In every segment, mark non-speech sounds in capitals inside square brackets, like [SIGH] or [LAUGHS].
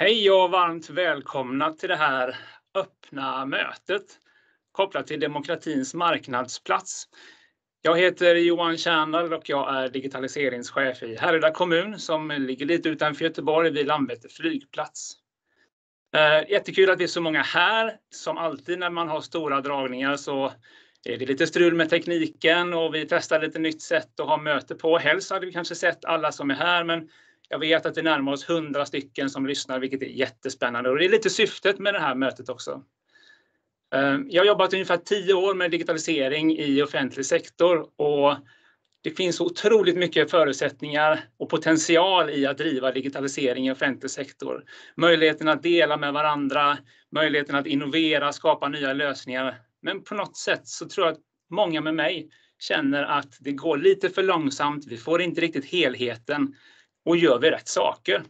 Hej och varmt välkomna till det här öppna mötet kopplat till demokratins marknadsplats. Jag heter Johan Kärnal och jag är digitaliseringschef i Härryda kommun som ligger lite utanför Göteborg vid Landvetter flygplats. Eh, jättekul att vi är så många här. Som alltid när man har stora dragningar så är det lite strul med tekniken och vi testar lite nytt sätt att ha möte på. Helst hade vi kanske sett alla som är här, men jag vet att vi närmar oss 100 stycken som lyssnar, vilket är jättespännande och det är lite syftet med det här mötet också. Eh, jag har jobbat ungefär tio år med digitalisering i offentlig sektor och det finns otroligt mycket förutsättningar och potential i att driva digitalisering i offentlig sektor. Möjligheten att dela med varandra, möjligheten att innovera, skapa nya lösningar. Men på något sätt så tror jag att många med mig känner att det går lite för långsamt. Vi får inte riktigt helheten. Och gör vi rätt saker?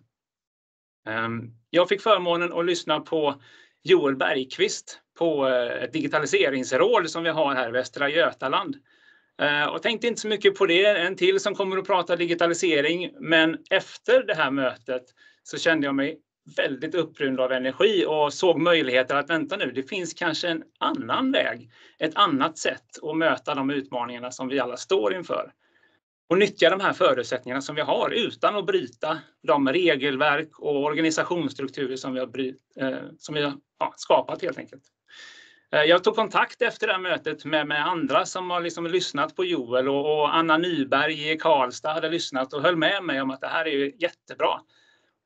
Ehm, jag fick förmånen att lyssna på Joel Bergqvist på eh, ett digitaliseringsråd som vi har här i Västra Götaland. Ehm, och tänkte inte så mycket på det. En till som kommer att prata digitalisering. Men efter det här mötet så kände jag mig väldigt upprymd av energi och såg möjligheter att vänta nu, det finns kanske en annan väg, ett annat sätt att möta de utmaningarna som vi alla står inför och nyttja de här förutsättningarna som vi har utan att bryta de regelverk och organisationsstrukturer som vi har, bryt, eh, som vi har ja, skapat helt enkelt. Eh, jag tog kontakt efter det här mötet med, med andra som har liksom lyssnat på Joel och, och, Anna Nyberg i Karlstad hade lyssnat och höll med mig om att det här är jättebra.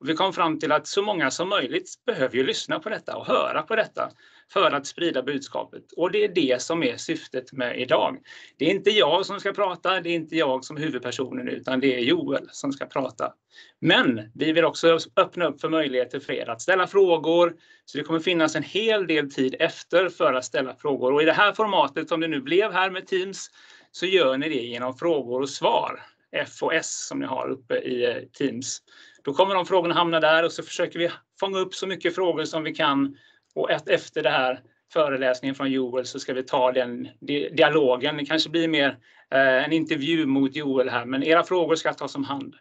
Och vi kom fram till att så många som möjligt behöver ju lyssna på detta och höra på detta för att sprida budskapet. Och det är det som är syftet med idag. Det är inte jag som ska prata, det är inte jag som huvudpersonen, utan det är Joel som ska prata. Men vi vill också öppna upp för möjligheter för er att ställa frågor. Så det kommer finnas en hel del tid efter för att ställa frågor. Och i det här formatet som det nu blev här med Teams så gör ni det genom frågor och svar. F och S som ni har uppe i eh, Teams. Då kommer de frågorna hamna där och så försöker vi fånga upp så mycket frågor som vi kan och att efter det här föreläsningen från Joel så ska vi ta den dialogen. Det kanske blir mer eh, en intervju mot Joel här, men era frågor ska tas om hand.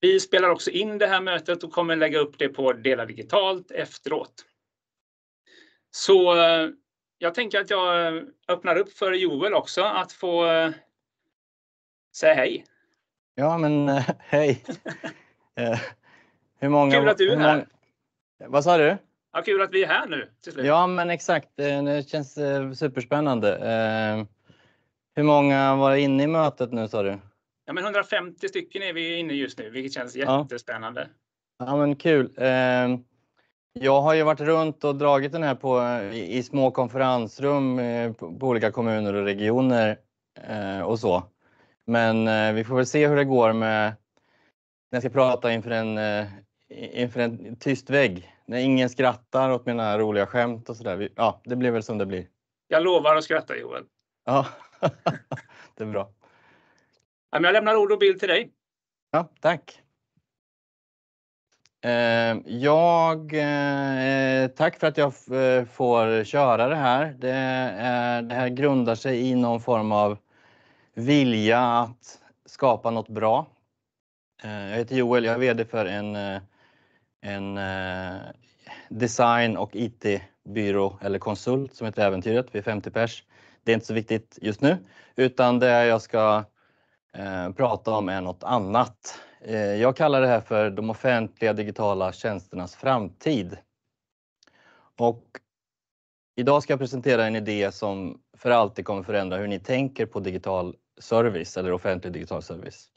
Vi spelar också in det här mötet och kommer lägga upp det på Dela digitalt efteråt. Så eh, jag tänker att jag eh, öppnar upp för Joel också att få säga hej. Ja, men hej. [LAUGHS] hur många, Kul att du är här. vad sa du? Ja, kul att vi är här nu till slut. Ja, men exakt. Det känns eh, superspännande. Eh, hur många var inne i mötet nu sa du? Ja, men 150 stycken är vi inne just nu, vilket känns jättespännande. Ja, ja men kul. Eh, jag har ju varit runt och dragit den här på, i små konferensrum på olika kommuner och regioner och så. Men vi får väl se hur det går med när jag ska prata inför en, inför en tyst vägg när ingen skrattar åt mina roliga skämt och sådär. Ja, det blir väl som det blir. Jag lovar att skratta Joel. Ja, [LAUGHS] det är bra. Jag lämnar ord och bild till dig. Ja, tack. Ehm, jag, eh, tack för att jag eh, får köra det här. Det, det här grundar sig i någon form av vilja att skapa något bra. Eh, jag heter Joel, jag är VD för en en eh, design och IT-byrå eller konsult som heter Äventyret. Vi är 50 pers. Det är inte så viktigt just nu, utan det jag ska eh, prata om är något annat. Eh, jag kallar det här för de offentliga digitala tjänsternas framtid. Och idag ska jag presentera en idé som för alltid kommer förändra hur ni tänker på digital service eller offentlig digital service.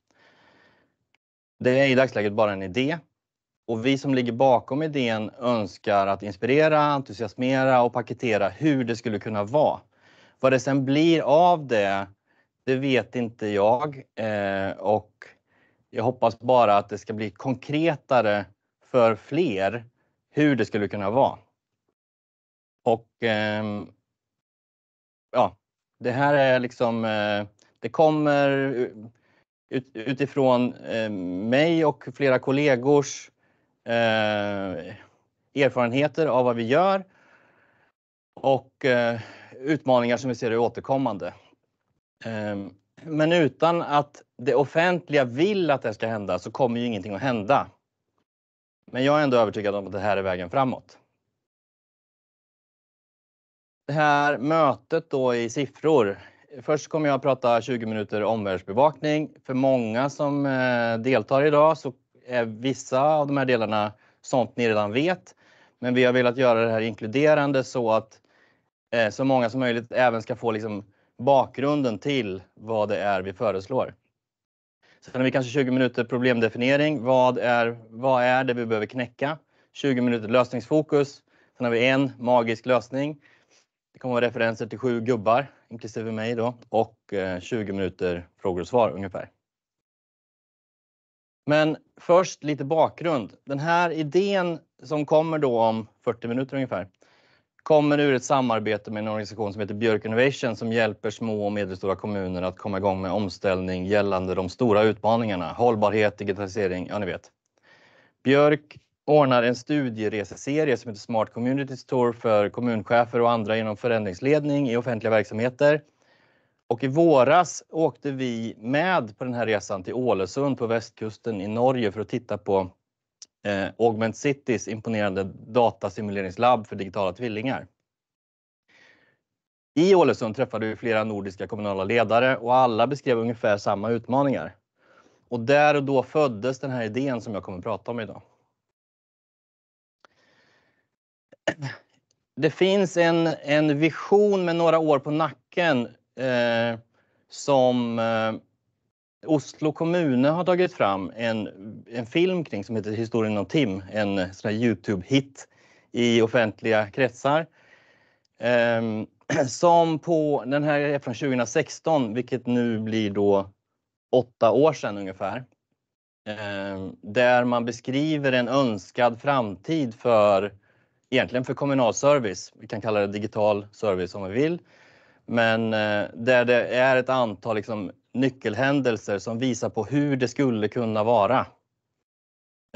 Det är i dagsläget bara en idé och vi som ligger bakom idén önskar att inspirera, entusiasmera och paketera hur det skulle kunna vara. Vad det sen blir av det, det vet inte jag eh, och jag hoppas bara att det ska bli konkretare för fler hur det skulle kunna vara. Och eh, ja, det här är liksom, eh, det kommer ut, utifrån eh, mig och flera kollegors Eh, erfarenheter av vad vi gör och eh, utmaningar som vi ser är återkommande. Eh, men utan att det offentliga vill att det ska hända så kommer ju ingenting att hända. Men jag är ändå övertygad om att det här är vägen framåt. Det här mötet då i siffror. Först kommer jag att prata 20 minuter omvärldsbevakning. För många som eh, deltar idag så är vissa av de här delarna sånt ni redan vet. Men vi har velat göra det här inkluderande så att eh, så många som möjligt även ska få liksom bakgrunden till vad det är vi föreslår. Sen har vi kanske 20 minuter problemdefiniering. Vad är, vad är det vi behöver knäcka? 20 minuter lösningsfokus. Sen har vi en magisk lösning. Det kommer vara referenser till sju gubbar, inklusive mig då, och 20 eh, minuter frågor och svar ungefär. Men först lite bakgrund. Den här idén som kommer då om 40 minuter ungefär kommer ur ett samarbete med en organisation som heter Björk Innovation som hjälper små och medelstora kommuner att komma igång med omställning gällande de stora utmaningarna, hållbarhet, digitalisering, ja ni vet. Björk ordnar en studiereseserie som heter Smart Communities Tour för kommunchefer och andra inom förändringsledning i offentliga verksamheter och i våras åkte vi med på den här resan till Ålesund på västkusten i Norge för att titta på eh, Augment Cities imponerande datasimuleringslabb för digitala tvillingar. I Ålesund träffade vi flera nordiska kommunala ledare och alla beskrev ungefär samma utmaningar. Och där och då föddes den här idén som jag kommer att prata om idag. Det finns en, en vision med några år på nacken eh, som eh, Oslo kommune har tagit fram en, en film kring som heter Historien om Tim, en sån Youtube-hit i offentliga kretsar. Eh, [CLEARS THROAT] som på, den här är från 2016, vilket nu blir då åtta år sedan ungefär. Ehm, där man beskriver en önskad framtid för egentligen för kommunal service. Vi kan kalla det digital service om vi vill. Men eh, där det är ett antal liksom nyckelhändelser som visar på hur det skulle kunna vara.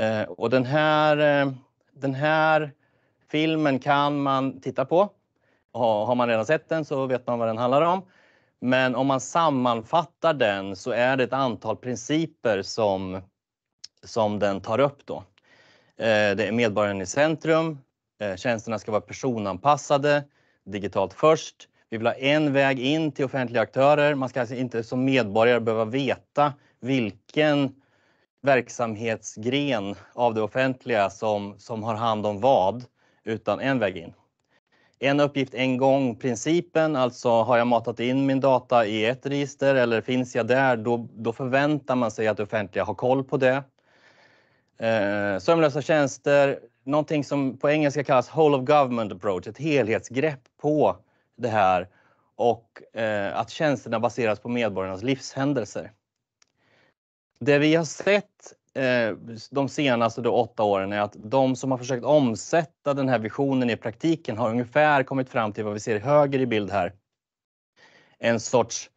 Eh, och den här, eh, den här filmen kan man titta på. Har man redan sett den så vet man vad den handlar om. Men om man sammanfattar den så är det ett antal principer som, som den tar upp. Då. Det är medborgaren i centrum, tjänsterna ska vara personanpassade, digitalt först, vi vill ha en väg in till offentliga aktörer. Man ska alltså inte som medborgare behöva veta vilken verksamhetsgren av det offentliga som, som har hand om vad, utan en väg in. En uppgift en gång principen, alltså har jag matat in min data i ett register eller finns jag där, då, då förväntar man sig att det offentliga har koll på det. Eh, sömlösa tjänster, någonting som på engelska kallas whole of government approach, ett helhetsgrepp på det här och eh, att tjänsterna baseras på medborgarnas livshändelser. Det vi har sett eh, de senaste då, åtta åren är att de som har försökt omsätta den här visionen i praktiken har ungefär kommit fram till vad vi ser höger i bild här. En sorts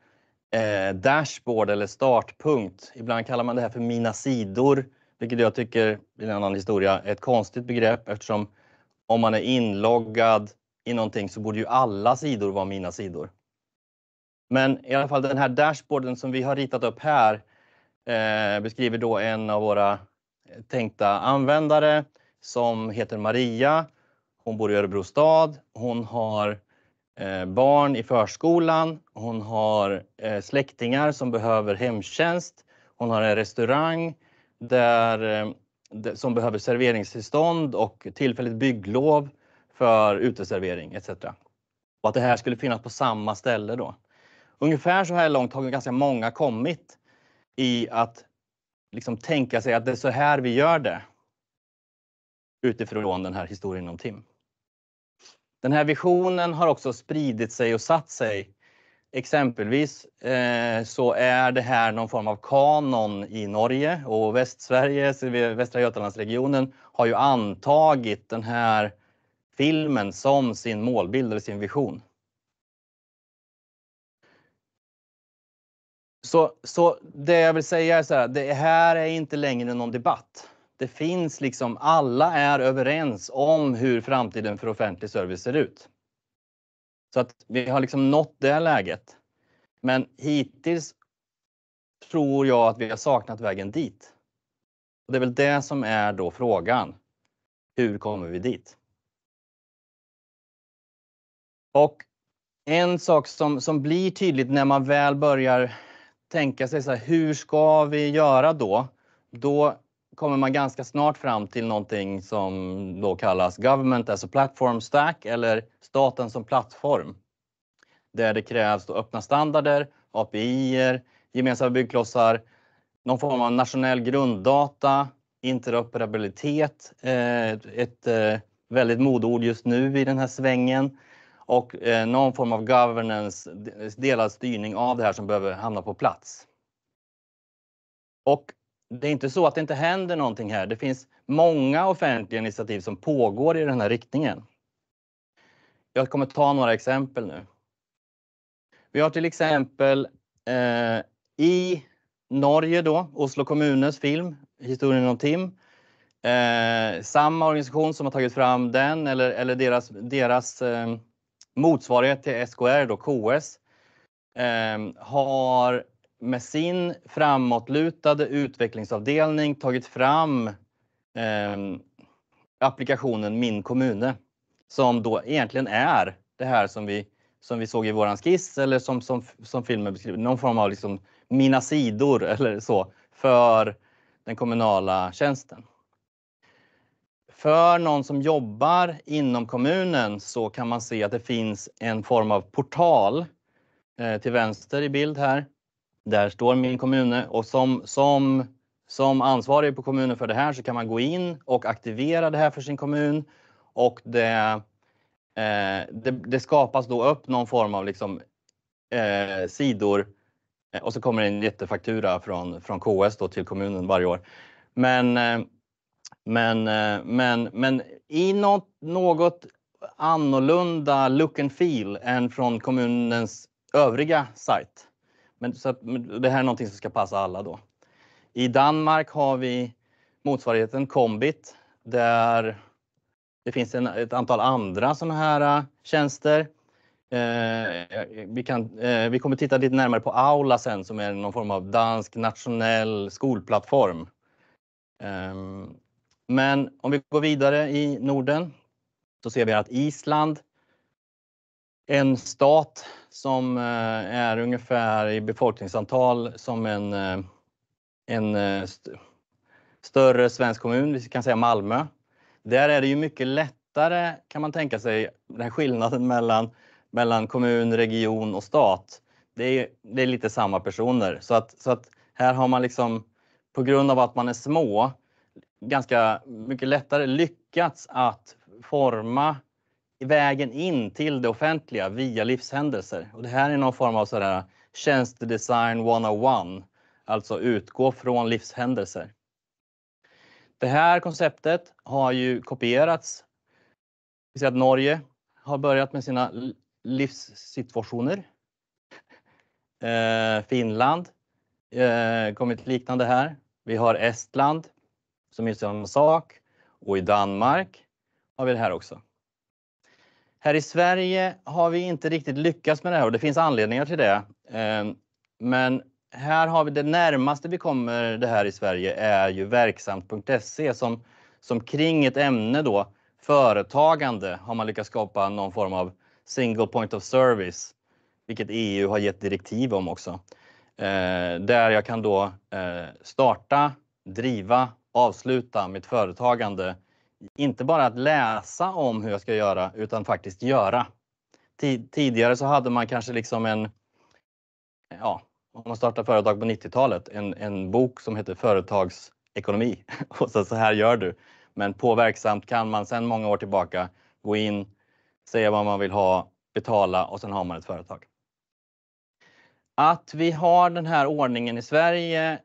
eh, dashboard eller startpunkt. Ibland kallar man det här för mina sidor, vilket jag tycker i en annan historia är ett konstigt begrepp eftersom om man är inloggad i någonting så borde ju alla sidor vara mina sidor. Men i alla fall den här dashboarden som vi har ritat upp här eh, beskriver då en av våra eh, tänkta användare som heter Maria. Hon bor i Örebro stad. Hon har eh, barn i förskolan. Hon har eh, släktingar som behöver hemtjänst. Hon har en restaurang där, eh, som behöver serveringstillstånd och tillfälligt bygglov för uteservering etc. Och att det här skulle finnas på samma ställe då. Ungefär så här långt har ganska många kommit i att liksom tänka sig att det är så här vi gör det utifrån den här historien om Tim. Den här visionen har också spridit sig och satt sig. Exempelvis eh, så är det här någon form av kanon i Norge och Västsverige, Västra Götalandsregionen har ju antagit den här filmen som sin målbild eller sin vision. Så, så det jag vill säga är så här, det här är inte längre någon debatt. Det finns liksom, alla är överens om hur framtiden för offentlig service ser ut. Så att vi har liksom nått det läget. Men hittills tror jag att vi har saknat vägen dit. Och det är väl det som är då frågan. Hur kommer vi dit? Och en sak som, som blir tydligt när man väl börjar tänka sig så här, hur ska vi göra då? Då kommer man ganska snart fram till någonting som då kallas Government as a Platform Stack eller staten som plattform. Där det krävs öppna standarder, API, gemensamma byggklossar, någon form av nationell grunddata, interoperabilitet, eh, ett eh, väldigt modord just nu i den här svängen och eh, någon form av governance, delad styrning av det här som behöver hamna på plats. Och det är inte så att det inte händer någonting här. Det finns många offentliga initiativ som pågår i den här riktningen. Jag kommer ta några exempel nu. Vi har till exempel eh, i Norge då, Oslo kommunes film Historien om Tim. Eh, samma organisation som har tagit fram den eller, eller deras, deras eh, motsvarighet till SKR, då KS, eh, har med sin framåtlutade utvecklingsavdelning tagit fram eh, applikationen Min kommune som då egentligen är det här som vi, som vi såg i våran skiss eller som, som, som filmen beskriver, någon form av liksom mina sidor eller så för den kommunala tjänsten. För någon som jobbar inom kommunen så kan man se att det finns en form av portal eh, till vänster i bild här. Där står min kommun och som, som, som ansvarig på kommunen för det här så kan man gå in och aktivera det här för sin kommun och det, eh, det, det skapas då upp någon form av liksom, eh, sidor och så kommer det en jättefaktura från, från KS då till kommunen varje år. Men eh, men, eh, men, men i något, något annorlunda look and feel än från kommunens övriga sajt. Men, så att, det här är någonting som ska passa alla då. I Danmark har vi motsvarigheten Kombit där det finns en, ett antal andra sådana här eh, tjänster. Eh, vi, kan, eh, vi kommer titta lite närmare på Aula sen som är någon form av dansk nationell skolplattform. Ehm, men om vi går vidare i Norden så ser vi att Island, en stat som eh, är ungefär i befolkningsantal som en, eh, en eh, st större svensk kommun, vi kan säga Malmö. Där är det ju mycket lättare kan man tänka sig den här skillnaden [LAUGHS] mellan, mellan kommun, region och stat. Det är, det är lite samma personer så att, så att här har man liksom på grund av att man är små ganska mycket lättare lyckats att forma vägen in till det offentliga via livshändelser. Och det här är någon form av så där tjänstedesign 101, alltså utgå från livshändelser. Det här konceptet har ju kopierats. Vi ser att Norge har börjat med sina livssituationer. Eh, Finland eh, kommit liknande här. Vi har Estland som är samma sak. Och i Danmark har vi det här också. Här i Sverige har vi inte riktigt lyckats med det här och det finns anledningar till det. Ehm, men här har vi det närmaste vi kommer det här i Sverige är ju verksamt.se som, som kring ett ämne då, företagande, har man lyckats skapa någon form av single point of service, vilket EU har gett direktiv om också. Ehm, där jag kan då eh, starta, driva avsluta mitt företagande. Inte bara att läsa om hur jag ska göra utan faktiskt göra. Tidigare så hade man kanske liksom en, ja, om man startar företag på 90-talet, en, en bok som heter Företagsekonomi [LAUGHS] och så, så här gör du. Men på Verksamt kan man sedan många år tillbaka gå in, säga vad man vill ha, betala och sen har man ett företag. Att vi har den här ordningen i Sverige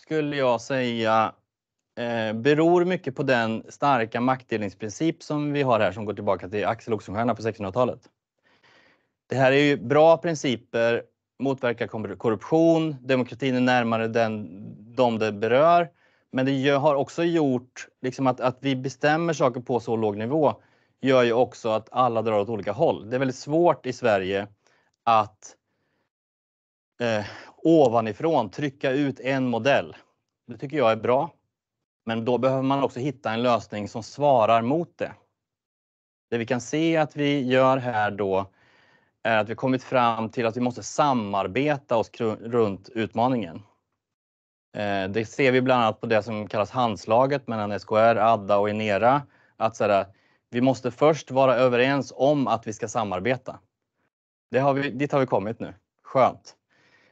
skulle jag säga Eh, beror mycket på den starka maktdelningsprincip som vi har här som går tillbaka till Axel Oxenstierna på 1600-talet. Det här är ju bra principer, motverkar korruption, demokratin är närmare den, de det berör. Men det har också gjort liksom att, att vi bestämmer saker på så låg nivå gör ju också att alla drar åt olika håll. Det är väldigt svårt i Sverige att eh, ovanifrån trycka ut en modell. Det tycker jag är bra. Men då behöver man också hitta en lösning som svarar mot det. Det vi kan se att vi gör här då är att vi kommit fram till att vi måste samarbeta oss runt utmaningen. Eh, det ser vi bland annat på det som kallas handslaget mellan SKR, Adda och Enera. Att sådär, vi måste först vara överens om att vi ska samarbeta. Det har vi, dit har vi kommit nu. Skönt.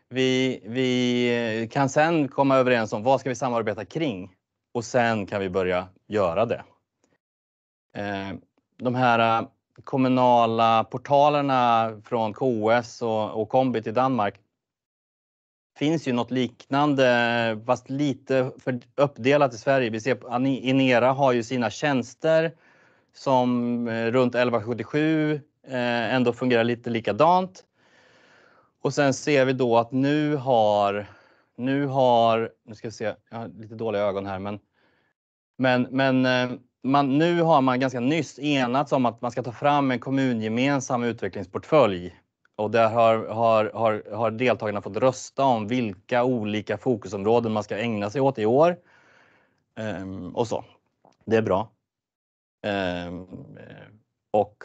Vi, vi kan sen komma överens om vad ska vi samarbeta kring? och sen kan vi börja göra det. Eh, de här eh, kommunala portalerna från KS och, Kombit i Danmark finns ju något liknande fast lite för uppdelat i Sverige. Vi ser Inera har ju sina tjänster som eh, runt 1177 ändå fungerar lite likadant. Och sen ser vi då att nu har nu har, nu ska vi se, jag har lite dåliga ögon här men, men, men eh, man, nu har man ganska nyss enats om att man ska ta fram en kommungemensam utvecklingsportfölj och där har, har, har, har deltagarna fått rösta om vilka olika fokusområden man ska ägna sig åt i år. Ehm, och så. Det är bra. Ehm, eh, och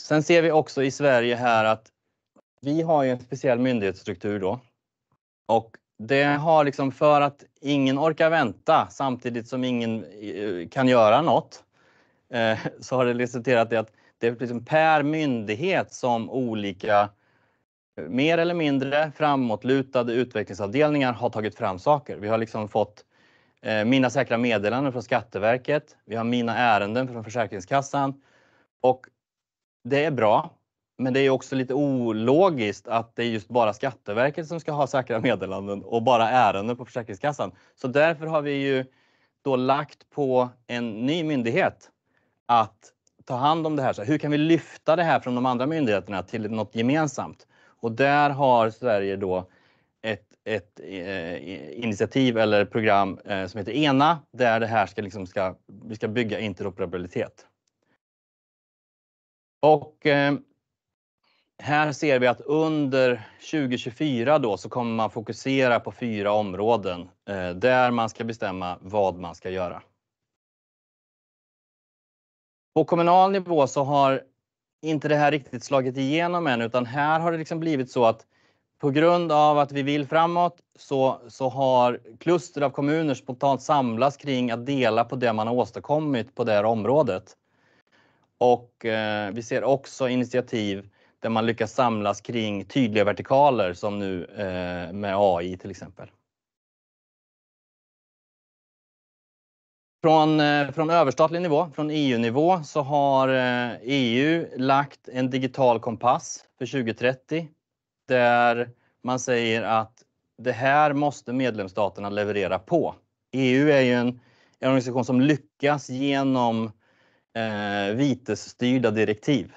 sen ser vi också i Sverige här att vi har ju en speciell myndighetsstruktur då och det har liksom för att ingen orkar vänta samtidigt som ingen eh, kan göra något eh, så har det resulterat i att det är liksom per myndighet som olika eh, mer eller mindre framåtlutade utvecklingsavdelningar har tagit fram saker. Vi har liksom fått mina säkra meddelanden från Skatteverket. Vi har mina ärenden från Försäkringskassan och det är bra. Men det är också lite ologiskt att det är just bara Skatteverket som ska ha säkra meddelanden och bara ärenden på Försäkringskassan. Så därför har vi ju då lagt på en ny myndighet att ta hand om det här. Så hur kan vi lyfta det här från de andra myndigheterna till något gemensamt? Och där har Sverige då ett, ett eh, initiativ eller program eh, som heter ENA där det här ska, liksom ska vi ska bygga interoperabilitet. Och eh, här ser vi att under 2024 då så kommer man fokusera på fyra områden eh, där man ska bestämma vad man ska göra. På kommunal nivå så har inte det här riktigt slagit igenom än utan här har det liksom blivit så att på grund av att vi vill framåt så, så har kluster av kommuner spontant samlats kring att dela på det man har åstadkommit på det här området. Och eh, vi ser också initiativ där man lyckas samlas kring tydliga vertikaler som nu eh, med AI till exempel. Från, eh, från överstatlig nivå, från EU-nivå, så har EU eh, e lagt en digital kompass för 2030 där man säger att det här måste medlemsstaterna leverera på. EU är ju en, en organisation som lyckas genom eh, vitesstyrda direktiv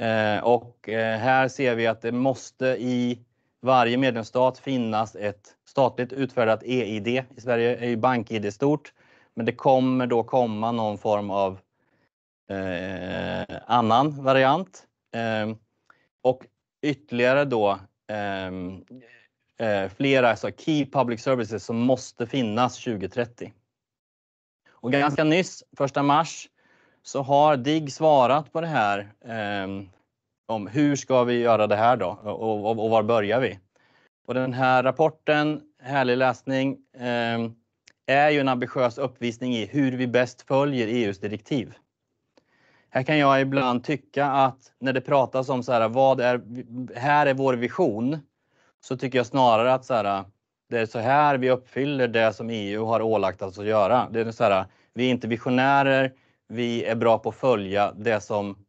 Eh, och eh, här ser vi att det måste i varje medlemsstat finnas ett statligt utfärdat e-id. I Sverige är ju bank-id stort, men det kommer då komma någon form av eh, annan variant. Eh, och ytterligare då ehm, eh, flera alltså key public services som måste finnas 2030. Och ganska nyss, första mars, så har DIGG svarat på det här eh, om hur ska vi göra det här då och, och, och, var börjar vi? Och den här rapporten, härlig läsning, eh, är ju en ambitiös uppvisning i hur vi bäst följer EUs direktiv. Här kan jag ibland tycka att när det pratas om så här, vad är, här är vår vision, så tycker jag snarare att så här, det är så här vi uppfyller det som EU har ålagt oss att göra. Det är så här, vi är inte visionärer, vi är bra på att följa det som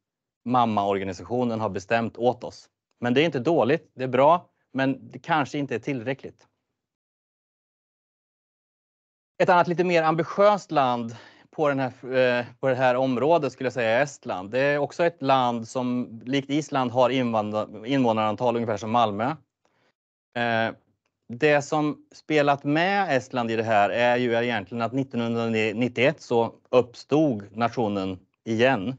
mammaorganisationen har bestämt åt oss. Men det är inte dåligt, det är bra, men det kanske inte är tillräckligt. Ett annat lite mer ambitiöst land på, den här, eh, på det här området skulle jag säga är Estland. Det är också ett land som likt Island har invånarantal ungefär som Malmö. Eh, det som spelat med Estland i det här är ju egentligen att 1991 så uppstod nationen igen.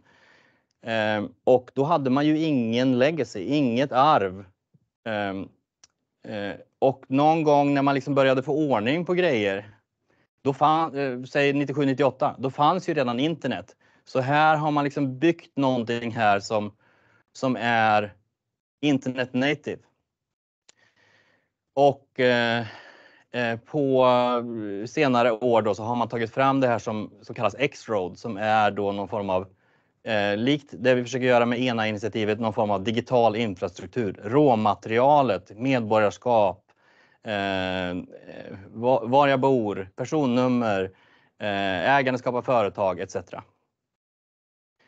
Ehm, och då hade man ju ingen legacy, inget arv. Ehm, eh, och någon gång när man liksom började få ordning på grejer, då fann, eh, säg 97, 98, då fanns ju redan internet. Så här har man liksom byggt någonting här som, som är internet native. Och eh, eh, på senare år då så har man tagit fram det här som, som kallas X-road som är då någon form av eh, likt det vi försöker göra med ENA-initiativet, någon form av digital infrastruktur. Råmaterialet, medborgarskap, eh, eh var, jag bor, personnummer, eh, ägandeskap av företag etc.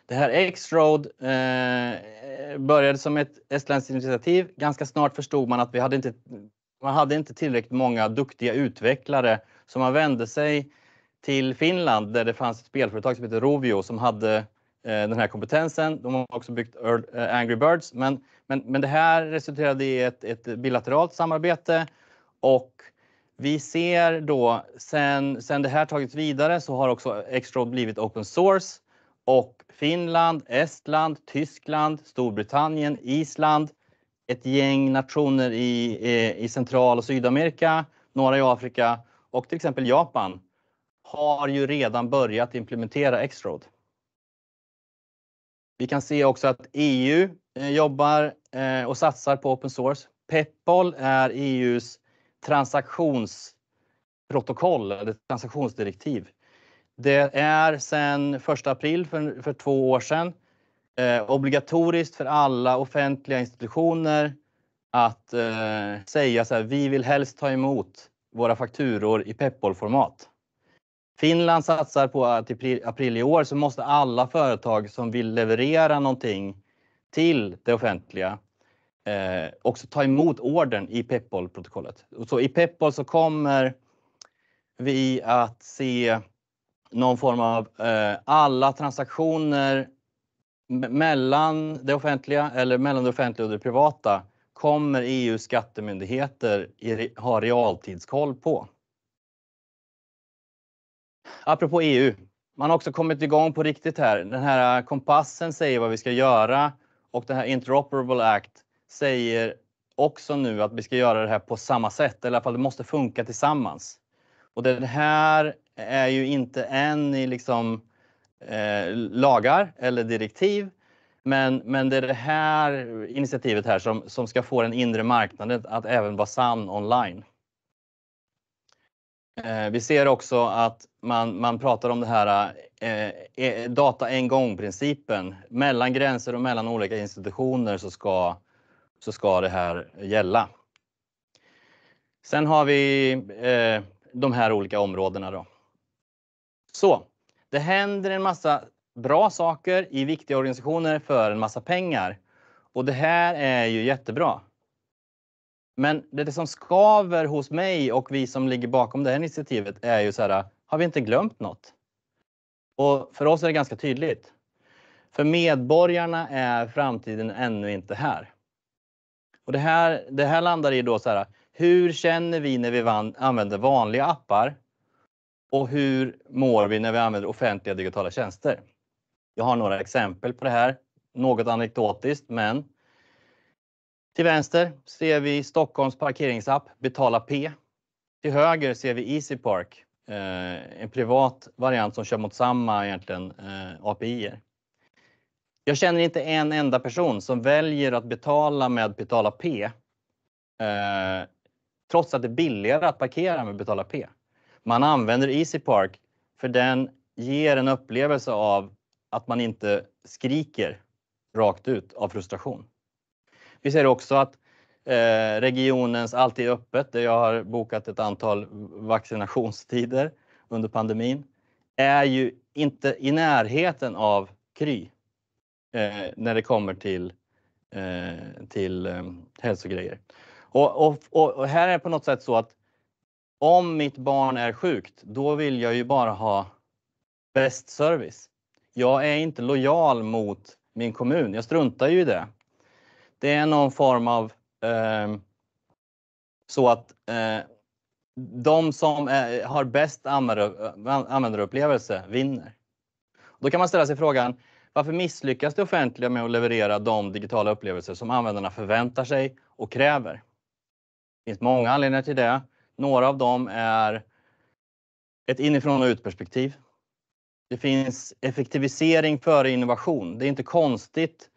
Det här X-Road eh, började som ett estländskt initiativ. Ganska snart förstod man att vi hade inte man hade inte tillräckligt många duktiga utvecklare så man vände sig till Finland där det fanns ett spelföretag som heter Rovio som hade eh, den här kompetensen. De har också byggt eh, Angry Birds, men, men, men det här resulterade i ett, ett bilateralt samarbete och vi ser då sen, sen det här tagits vidare så har också Xtrode blivit open source och Finland, Estland, Tyskland, Storbritannien, Island ett gäng nationer i, i Central och Sydamerika, några i Afrika och till exempel Japan har ju redan börjat implementera X-Road. Vi kan se också att EU eh, jobbar eh, och satsar på open source. Peppol är EUs transaktionsprotokoll eller transaktionsdirektiv. Det är sedan 1 april för, för två år sedan eh, obligatoriskt för alla offentliga institutioner att eh, säga så här, vi vill helst ta emot våra fakturor i Peppol-format. Finland satsar på att i april i år så måste alla företag som vill leverera någonting till det offentliga eh, också ta emot ordern i Peppol-protokollet. Så i Peppol så kommer vi att se någon form av eh, alla transaktioner mellan det offentliga eller mellan det offentliga och det privata kommer EUs skattemyndigheter ha realtidskoll på. Apropå EU, man har också kommit igång på riktigt här. Den här kompassen säger vad vi ska göra och det här Interoperable Act säger också nu att vi ska göra det här på samma sätt, eller i alla fall det måste funka tillsammans. Och det här är ju inte än i liksom Eh, lagar eller direktiv. Men, men det är det här initiativet här som, som ska få den inre marknaden att även vara sann online. Eh, vi ser också att man, man pratar om det här eh, eh data en gång-principen. Mellan gränser och mellan olika institutioner så ska, så ska det här gälla. Sen har vi eh, de här olika områdena. Då. Så det händer en massa bra saker i viktiga organisationer för en massa pengar. Och det här är ju jättebra. Men det, det som skaver hos mig och vi som ligger bakom det här initiativet är ju så här, har vi inte glömt något? Och för oss är det ganska tydligt. För medborgarna är framtiden ännu inte här. Och det här, det här landar i då så här, hur känner vi när vi van, använder vanliga appar och hur mår vi när vi använder offentliga digitala tjänster? Jag har några exempel på det här, något anekdotiskt men. Till vänster ser vi Stockholms parkeringsapp Betala P. Till höger ser vi EasyPark, eh, en privat variant som kör mot samma egentligen eh, API. -er. Jag känner inte en enda person som väljer att betala med Betala P eh, trots att det är billigare att parkera med Betala P man använder Easy Park för den ger en upplevelse av att man inte skriker rakt ut av frustration. Vi ser också att eh, regionens Alltid öppet, där jag har bokat ett antal vaccinationstider under pandemin, är ju inte i närheten av Kry eh, när det kommer till, eh, till eh, hälsogrejer. Och, och, och, här är det på något sätt så att om mitt barn är sjukt, då vill jag ju bara ha bäst service. Jag är inte lojal mot min kommun. Jag struntar ju i det. Det är någon form av eh, så att eh, de som är, har bäst användarupplevelse vinner. Då kan man ställa sig frågan varför misslyckas det offentliga med att leverera de digitala upplevelser som användarna förväntar sig och kräver? Det finns många anledningar till det. Några av dem är ett inifrån och ut-perspektiv. Det finns effektivisering före innovation. Det är inte konstigt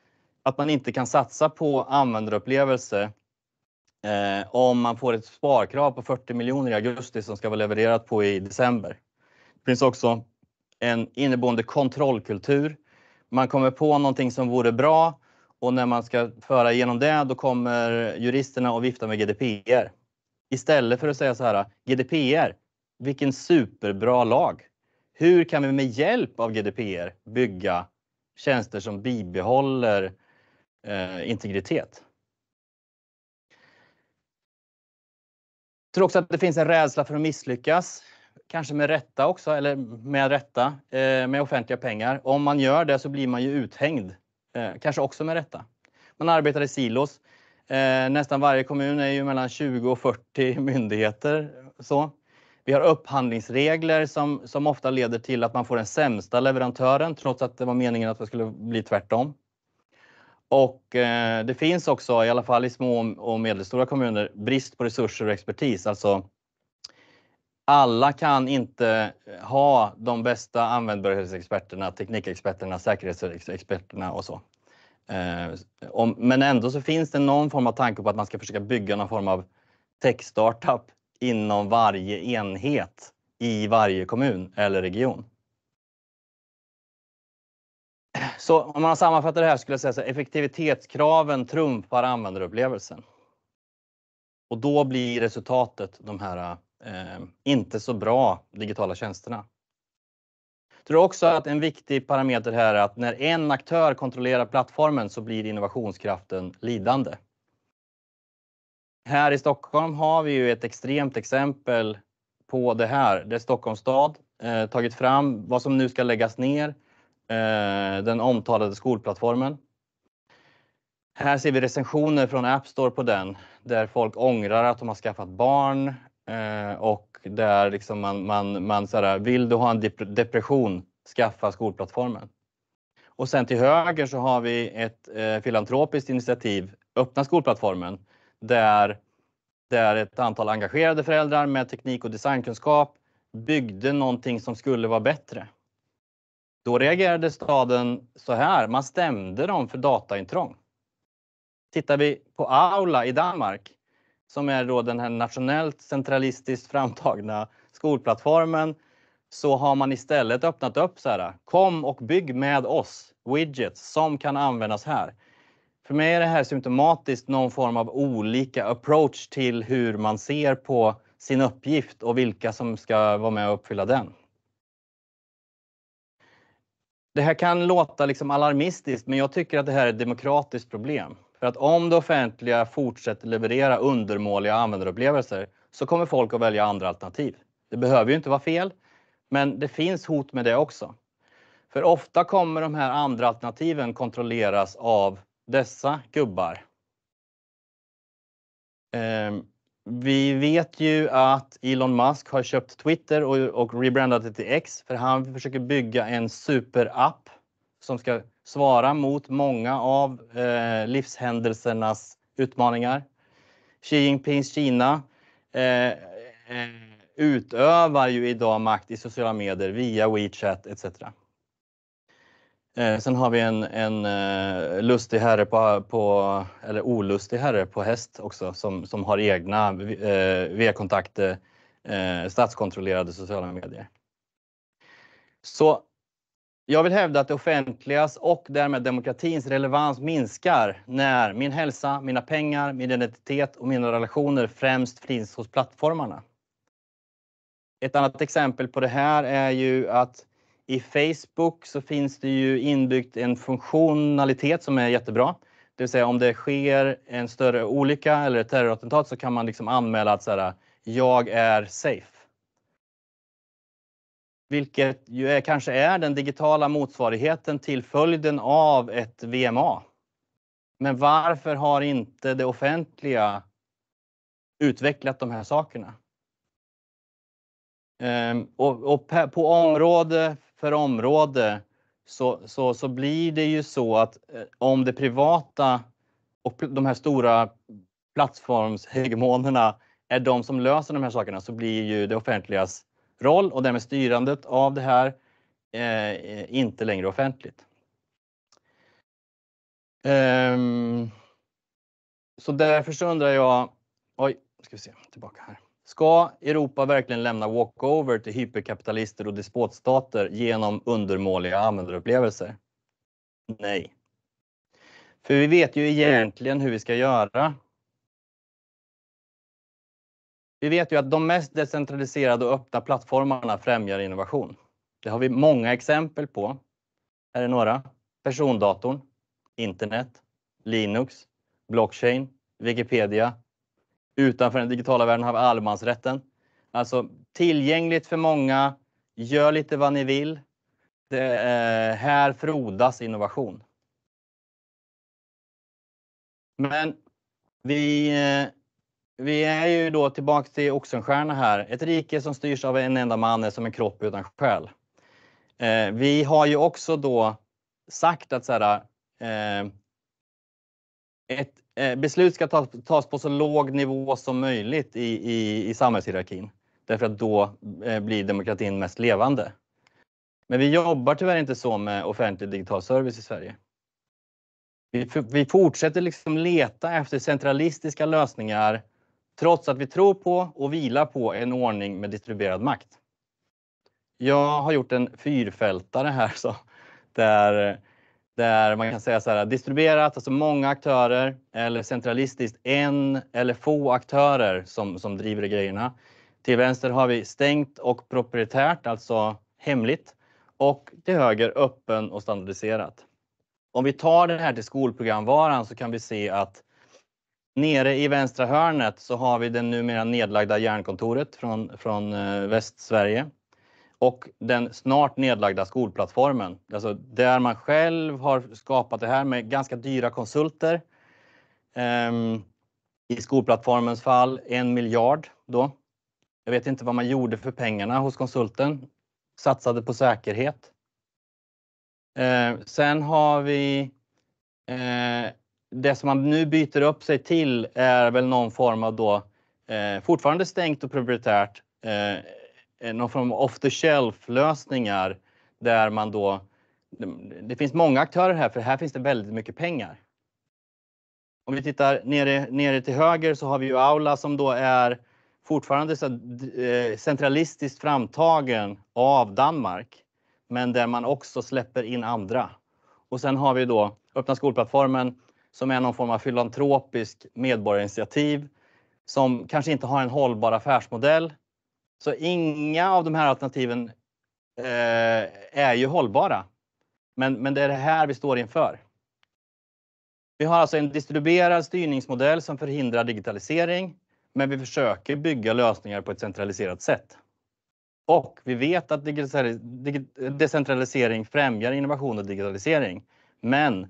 att man inte kan satsa på användarupplevelse eh, om man får ett sparkrav på 40 miljoner i augusti som ska vara levererat på i december. Det finns också en inneboende kontrollkultur. Man kommer på någonting som vore bra och när man ska föra igenom det, då kommer juristerna och vifta med GDPR. Istället för att säga så här, GDPR, vilken superbra lag. Hur kan vi med hjälp av GDPR bygga tjänster som bibehåller eh, integritet? Jag tror också att det finns en rädsla för att misslyckas, kanske med rätta också, eller med rätta, eh, med offentliga pengar. Om man gör det så blir man ju uthängd, eh, kanske också med rätta. Man arbetar i silos. Eh, nästan varje kommun är ju mellan 20 och 40 myndigheter. Så. Vi har upphandlingsregler som, som ofta leder till att man får den sämsta leverantören trots att det var meningen att det skulle bli tvärtom. Och eh, det finns också, i alla fall i små och medelstora kommuner, brist på resurser och expertis. Alltså, alla kan inte ha de bästa användbarhetsexperterna, teknikexperterna, säkerhetsexperterna och så. Eh, men ändå så finns det någon form av tanke på att man ska försöka bygga någon form av tech-startup inom varje enhet i varje kommun eller region. Så om man sammanfattar det här skulle jag säga så här, effektivitetskraven trumfar användarupplevelsen. Och då blir resultatet de här eh, inte så bra digitala tjänsterna tror också att en viktig parameter här är att när en aktör kontrollerar plattformen så blir innovationskraften lidande. Här i Stockholm har vi ju ett extremt exempel på det här där Stockholms stad eh, tagit fram vad som nu ska läggas ner, eh, den omtalade skolplattformen. Här ser vi recensioner från App Store på den där folk ångrar att de har skaffat barn eh, och där liksom man, man, man så här, vill du ha en depression, skaffa skolplattformen. Och sen till höger så har vi ett eh, filantropiskt initiativ, Öppna skolplattformen, där, där ett antal engagerade föräldrar med teknik och designkunskap byggde någonting som skulle vara bättre. Då reagerade staden så här, man stämde dem för dataintrång. Tittar vi på Aula i Danmark som är då den här nationellt centralistiskt framtagna skolplattformen så har man istället öppnat upp så här. Kom och bygg med oss widgets som kan användas här. För mig är det här symptomatiskt någon form av olika approach till hur man ser på sin uppgift och vilka som ska vara med och uppfylla den. Det här kan låta liksom alarmistiskt, men jag tycker att det här är ett demokratiskt problem. För att om det offentliga fortsätter leverera undermåliga användarupplevelser så kommer folk att välja andra alternativ. Det behöver ju inte vara fel, men det finns hot med det också. För ofta kommer de här andra alternativen kontrolleras av dessa gubbar. Ehm, vi vet ju att Elon Musk har köpt Twitter och, och rebrandat det till X för han försöker bygga en superapp som ska svara mot många av eh, livshändelsernas utmaningar. Xi Jinpings Kina eh, eh utövar ju idag makt i sociala medier via WeChat etc. Eh, sen har vi en, en eh, lustig herre på, på, eller olustig herre på häst också som, som har egna eh, via kontakter eh, statskontrollerade sociala medier. Så jag vill hävda att det offentligas och därmed demokratins relevans minskar när min hälsa, mina pengar, min identitet och mina relationer främst finns hos plattformarna. Ett annat exempel på det här är ju att i Facebook så finns det ju inbyggt en funktionalitet som är jättebra. Det vill säga om det sker en större olycka eller ett terrorattentat så kan man liksom anmäla att så här, jag är safe vilket ju är, kanske är den digitala motsvarigheten till följden av ett VMA. Men varför har inte det offentliga utvecklat de här sakerna? Ehm, och, och, på område för område så, så, så blir det ju så att eh, om det privata och de här stora plattformshegemonerna är de som löser de här sakerna så blir ju det offentligas roll och därmed styrandet av det här eh, inte längre offentligt. Um, så därför så undrar jag, oj, ska vi se, tillbaka här. Ska Europa verkligen lämna walkover till hyperkapitalister och despotstater genom undermåliga användarupplevelser? Nej. För vi vet ju egentligen hur vi ska göra vi vet ju att de mest decentraliserade och öppna plattformarna främjar innovation. Det har vi många exempel på. Här är några. Persondatorn, internet, Linux, blockchain, Wikipedia. Utanför den digitala världen har vi allemansrätten. Alltså tillgängligt för många. Gör lite vad ni vill. Det, eh, här frodas innovation. Men vi eh, vi är ju då tillbaka till Oxenstierna här. Ett rike som styrs av en enda man är som en kropp utan själ. Eh, vi har ju också då sagt att så här, eh, ett eh, beslut ska tas, tas, på så låg nivå som möjligt i, i, i samhällshierarkin. Därför att då eh, blir demokratin mest levande. Men vi jobbar tyvärr inte så med offentlig digital service i Sverige. Vi, vi fortsätter liksom leta efter centralistiska lösningar trots att vi tror på och vilar på en ordning med distribuerad makt. Jag har gjort en fyrfältare här så, där, där man kan säga så här distribuerat, alltså många aktörer eller centralistiskt en eller få aktörer som, som driver grejerna. Till vänster har vi stängt och proprietärt, alltså hemligt och till höger öppen och standardiserat. Om vi tar det här till skolprogramvaran så kan vi se att Nere i vänstra hörnet så har vi det numera nedlagda järnkontoret från, från eh, Västsverige och den snart nedlagda skolplattformen. Alltså där man själv har skapat det här med ganska dyra konsulter. Ehm, I skolplattformens fall en miljard då. Jag vet inte vad man gjorde för pengarna hos konsulten. Satsade på säkerhet. Ehm, sen har vi eh, det som man nu byter upp sig till är väl någon form av då eh, fortfarande stängt och proprietärt, eh, eh någon form av off the shelf lösningar där man då, det finns många aktörer här för här finns det väldigt mycket pengar. Om vi tittar nere, nere till höger så har vi ju Aula som då är fortfarande så, eh, centralistiskt framtagen av Danmark, men där man också släpper in andra. Och sen har vi då Öppna skolplattformen som är någon form av filantropisk medborgarinitiativ som kanske inte har en hållbar affärsmodell. Så inga av de här alternativen eh, är ju hållbara. Men, men det är det här vi står inför. Vi har alltså en distribuerad styrningsmodell som förhindrar digitalisering, men vi försöker bygga lösningar på ett centraliserat sätt. Och vi vet att decentralisering främjar innovation och digitalisering, men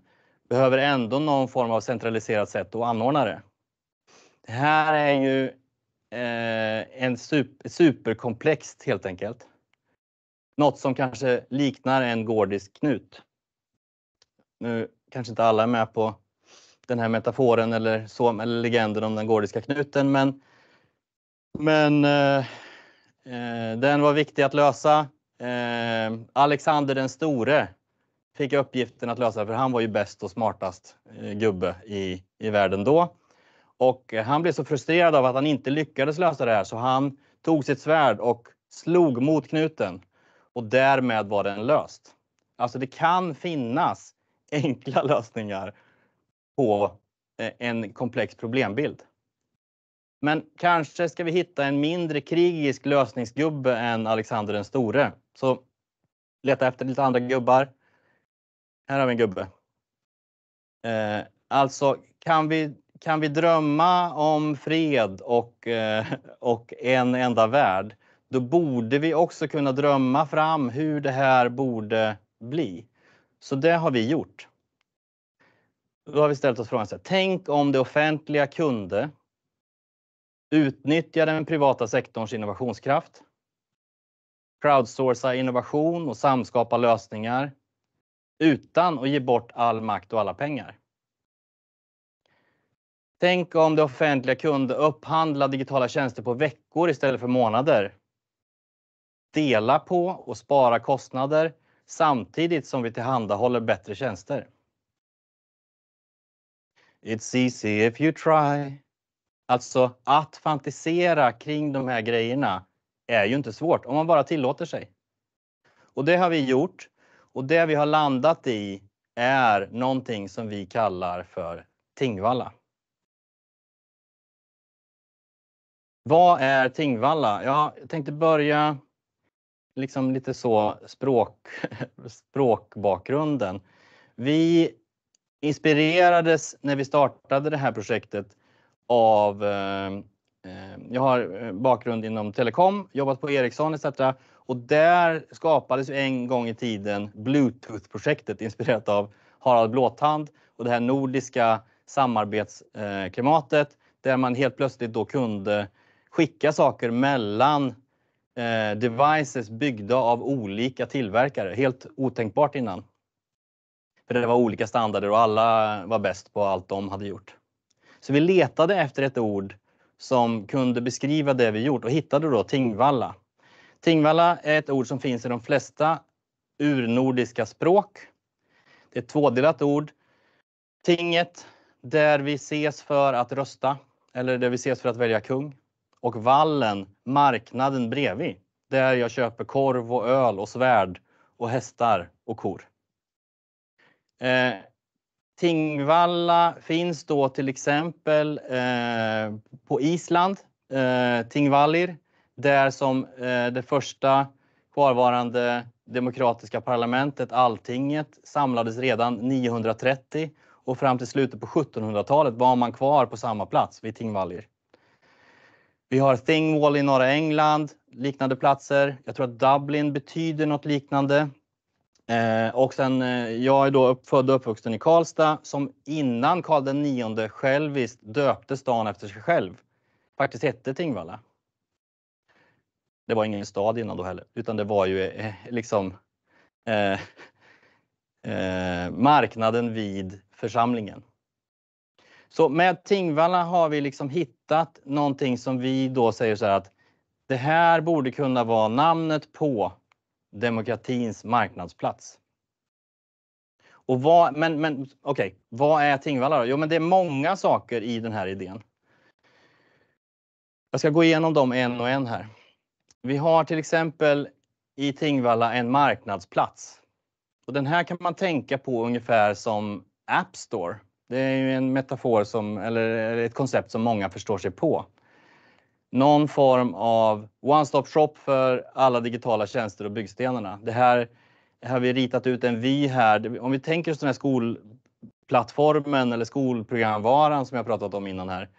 behöver ändå någon form av centraliserat sätt att anordna det. Det här är ju eh, en super, superkomplext helt enkelt. Något som kanske liknar en gordisk knut. Nu kanske inte alla är med på den här metaforen eller, så, eller legenden om den gordiska knuten, men, men eh, eh den var viktig att lösa. Eh, Alexander den store fick uppgiften att lösa för han var ju bäst och smartast eh, gubbe i, i världen då. Och eh, han blev så frustrerad av att han inte lyckades lösa det här så han tog sitt svärd och slog mot knuten och därmed var den löst. Alltså det kan finnas enkla lösningar på eh, en komplex problembild. Men kanske ska vi hitta en mindre krigisk lösningsgubbe än Alexander den store. Så leta efter lite andra gubbar. Här har vi en gubbe. Eh, alltså, kan vi, kan vi drömma om fred och, eh, och en enda värld, då borde vi också kunna drömma fram hur det här borde bli. Så det har vi gjort. Då har vi ställt oss frågan, så här, tänk om det offentliga kunde utnyttja den privata sektorns innovationskraft, crowdsourca innovation och samskapa lösningar utan att ge bort all makt och alla pengar. Tänk om det offentliga kunde upphandla digitala tjänster på veckor istället för månader. Dela på och spara kostnader samtidigt som vi tillhandahåller bättre tjänster. It's easy if you try. Alltså att fantisera kring de här grejerna är ju inte svårt om man bara tillåter sig. Och det har vi gjort och det vi har landat i är någonting som vi kallar för Tingvalla. Vad är Tingvalla? Ja, jag tänkte börja liksom lite så språk, [LAUGHS] språkbakgrunden. Vi inspirerades när vi startade det här projektet av eh, Eh, jag har eh, bakgrund inom telekom, jobbat på Ericsson etc. Och där skapades en gång i tiden Bluetooth-projektet inspirerat av Harald Blåtand och det här nordiska samarbetsklimatet där man helt plötsligt då kunde skicka saker mellan eh, devices byggda av olika tillverkare. Helt otänkbart innan. För det var olika standarder och alla var bäst på allt de hade gjort. Så vi letade efter ett ord som kunde beskriva det vi gjort och hittade då Tingvalla. Tingvalla är ett ord som finns i de flesta urnordiska språk. Det är ett tvådelat ord. Tinget, där vi ses för att rösta eller där vi ses för att välja kung. Och vallen, marknaden bredvid, där jag köper korv och öl och svärd och hästar och kor. Eh, Tingvalla finns då till exempel eh, på Island, eh, Tingvallir, där som eh, det första kvarvarande demokratiska parlamentet, Alltinget, samlades redan 930 och fram till slutet på 1700-talet var man kvar på samma plats vid Tingvallir. Vi har Thingwall i norra England, liknande platser. Jag tror att Dublin betyder något liknande. Eh, och sen, eh, jag är då född och uppvuxen i Karlstad som innan Karl den nionde själviskt döpte stan efter sig själv. Faktiskt hette Tingvalla. Det var ingen stad innan då heller, utan det var ju eh, liksom eh, eh, marknaden vid församlingen. Så med Tingvalla har vi liksom hittat någonting som vi då säger så här att det här borde kunna vara namnet på demokratins marknadsplats. Och vad, men, men okej, okay, vad är Tingvalla då? Jo, men det är många saker i den här idén. Jag ska gå igenom dem en och en här. Vi har till exempel i Tingvalla en marknadsplats. Och den här kan man tänka på ungefär som App Store. Det är ju en metafor som, eller ett koncept som många förstår sig på någon form av one-stop-shop för alla digitala tjänster och byggstenarna. Det här har vi ritat ut en vy här. Om vi tänker oss den här skolplattformen eller skolprogramvaran som jag pratat om innan här.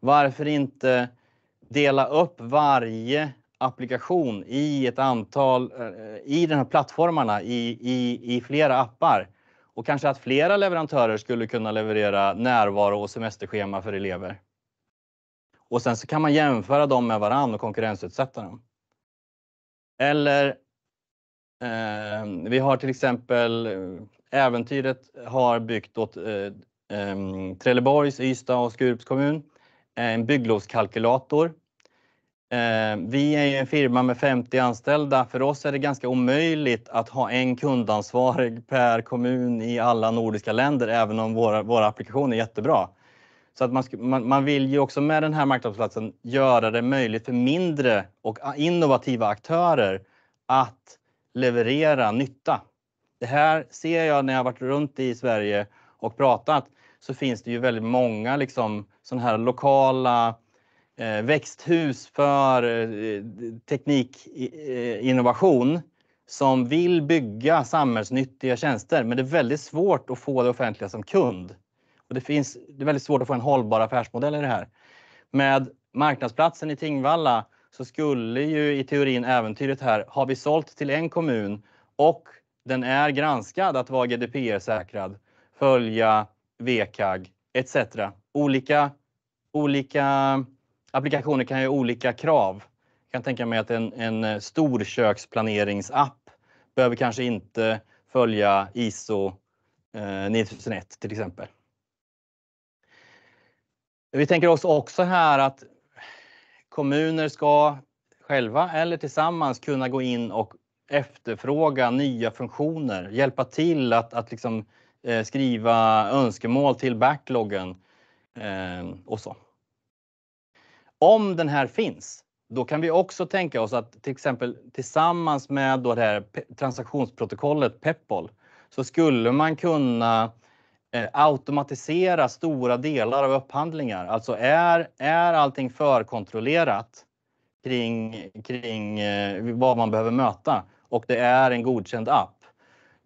Varför inte dela upp varje applikation i ett antal, eh, i de här plattformarna, i, i, i flera appar. Och kanske att flera leverantörer skulle kunna leverera närvaro och semesterschema för elever. Och sen så kan man jämföra dem med varandra och konkurrensutsätta dem. Eller eh, vi har till exempel eh, Äventyret har byggt åt eh, eh, Trelleborgs, Ystad och Skurups kommun eh, en bygglovskalkylator. Eh, vi är ju en firma med 50 anställda. För oss är det ganska omöjligt att ha en kundansvarig per kommun i alla nordiska länder, även om våra, våra applikation är jättebra. Så att man, man, man, vill ju också med den här marknadsplatsen göra det möjligt för mindre och ah, innovativa aktörer att leverera nytta. Det här ser jag när jag varit runt i Sverige och pratat så finns det ju väldigt många liksom sådana här lokala eh, växthus för eh, teknikinnovation eh, som vill bygga samhällsnyttiga tjänster. Men det är väldigt svårt att få det offentliga som kund. Och det, finns, det är väldigt svårt att få en hållbar affärsmodell i det här. Med marknadsplatsen i Tingvalla så skulle ju i teorin äventyret här, har vi sålt till en kommun och den är granskad att vara GDPR-säkrad, följa VKAG etc. Olika, olika applikationer kan ju olika krav. Jag kan tänka mig att en, en stor köksplaneringsapp behöver kanske inte följa ISO 9001 eh, till exempel. Vi tänker oss också här att kommuner ska själva eller tillsammans kunna gå in och efterfråga nya funktioner, hjälpa till att, att liksom, eh, skriva önskemål till backloggen eh, och så. Om den här finns, då kan vi också tänka oss att till exempel tillsammans med då det här transaktionsprotokollet Peppol så skulle man kunna Eh, automatisera stora delar av upphandlingar. Alltså är, är allting förkontrollerat kring, kring eh, vad man behöver möta och det är en godkänd app,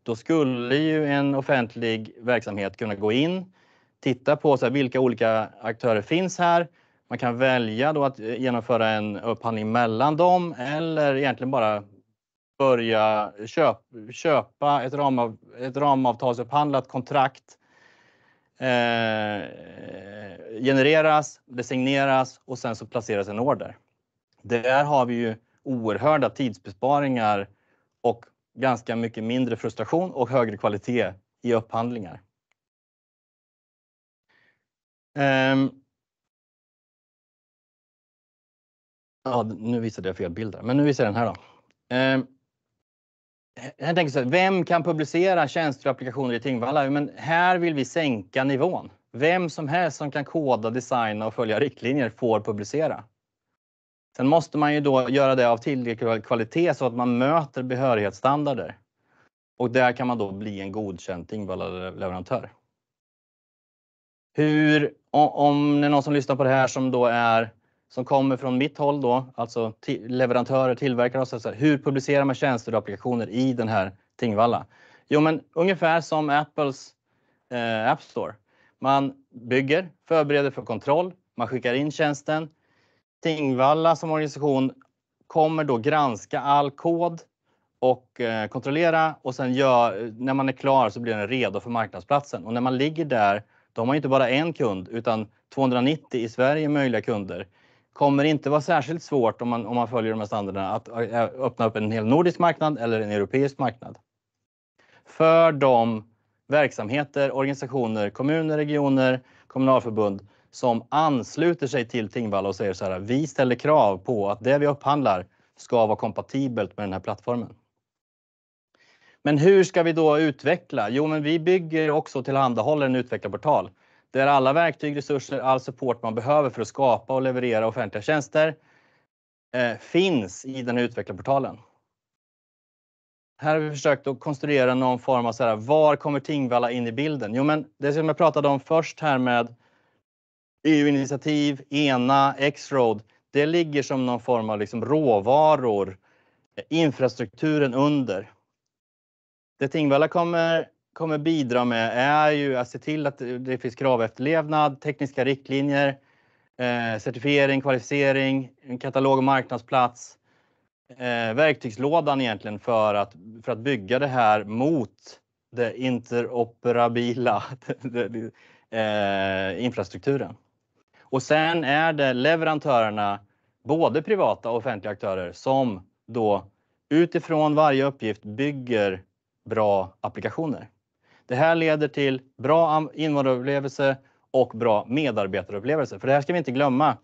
då skulle ju en offentlig verksamhet kunna gå in, titta på så här, vilka olika aktörer finns här. Man kan välja då att eh, genomföra en upphandling mellan dem eller egentligen bara börja köp, köpa ett, ramav, ett ramavtalsupphandlat kontrakt Eh, eh, genereras, designeras och sen så placeras en order. Där har vi ju oerhörda tidsbesparingar och ganska mycket mindre frustration och högre kvalitet i upphandlingar. Um, ja, nu visade jag fel bilder, men nu visar jag den här då. Um, jag tänker så här, vem kan publicera tjänster och applikationer i Tingvalla? Men här vill vi sänka nivån. Vem som helst som kan koda, designa och följa riktlinjer får publicera. Sen måste man ju då göra det av tillräcklig kvalitet så att man möter behörighetsstandarder. Och där kan man då bli en godkänd Tingvalla-leverantör. Hur, om det är någon som lyssnar på det här som då är som kommer från mitt håll då, alltså leverantörer, tillverkare och så, här, hur publicerar man tjänster och applikationer i den här Tingvalla? Jo, men ungefär som Apples eh, App Store. Man bygger, förbereder för kontroll, man skickar in tjänsten. Tingvalla som organisation kommer då granska all kod och eh, kontrollera och sen gör, när man är klar så blir den redo för marknadsplatsen. Och när man ligger där, då har man inte bara en kund utan 290 i Sverige möjliga kunder kommer inte vara särskilt svårt om man, om man följer de här standarderna att eh, öppna upp en hel nordisk marknad eller en europeisk marknad. För de verksamheter, organisationer, kommuner, regioner, kommunalförbund som ansluter sig till Tingvalla och säger så här, vi ställer krav på att det vi upphandlar ska vara kompatibelt med den här plattformen. Men hur ska vi då utveckla? Jo, men vi bygger också tillhandahåller en utvecklarportal det är alla verktyg, resurser, all support man behöver för att skapa och leverera offentliga tjänster eh, finns i den här utvecklarportalen. Här har vi försökt att konstruera någon form av så här, var kommer Tingvalla in i bilden? Jo, men det som jag pratade om först här med EU-initiativ, ENA, X-Road. Det ligger som någon form av liksom råvaror, eh, infrastrukturen under. Det Tingvalla kommer kommer bidra med är ju att se till att det finns kravefterlevnad, tekniska riktlinjer, eh, certifiering, kvalificering, en katalog och marknadsplats, eh, verktygslådan egentligen för att, för att bygga det här mot det interoperabila [LAUGHS] eh, infrastrukturen. Och sen är det leverantörerna, både privata och offentliga aktörer, som då utifrån varje uppgift bygger bra applikationer. Det här leder till bra invandrarupplevelse och bra medarbetarupplevelse. För det här ska vi inte glömma.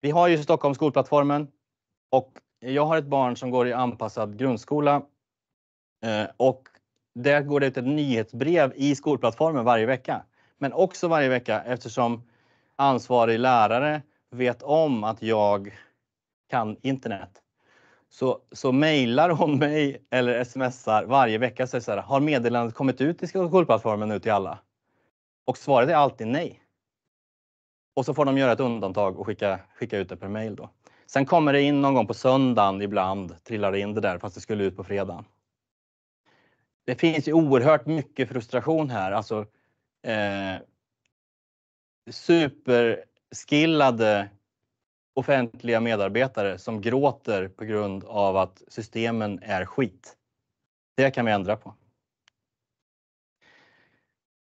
Vi har ju Stockholm skolplattformen och jag har ett barn som går i anpassad grundskola eh, och där går det ut ett nyhetsbrev i skolplattformen varje vecka, men också varje vecka eftersom ansvarig lärare vet om att jag kan internet så, så mejlar hon mig eller smsar varje vecka och säger så här, har meddelandet kommit ut i skolplattformen nu till alla? Och svaret är alltid nej. Och så får de göra ett undantag och skicka, skicka ut det per mejl då. Sen kommer det in någon gång på söndagen ibland, trillar det in det där fast det skulle ut på fredagen. Det finns ju oerhört mycket frustration här. Alltså, eh, superskillade offentliga medarbetare som gråter på grund av att systemen är skit. Det kan vi ändra på.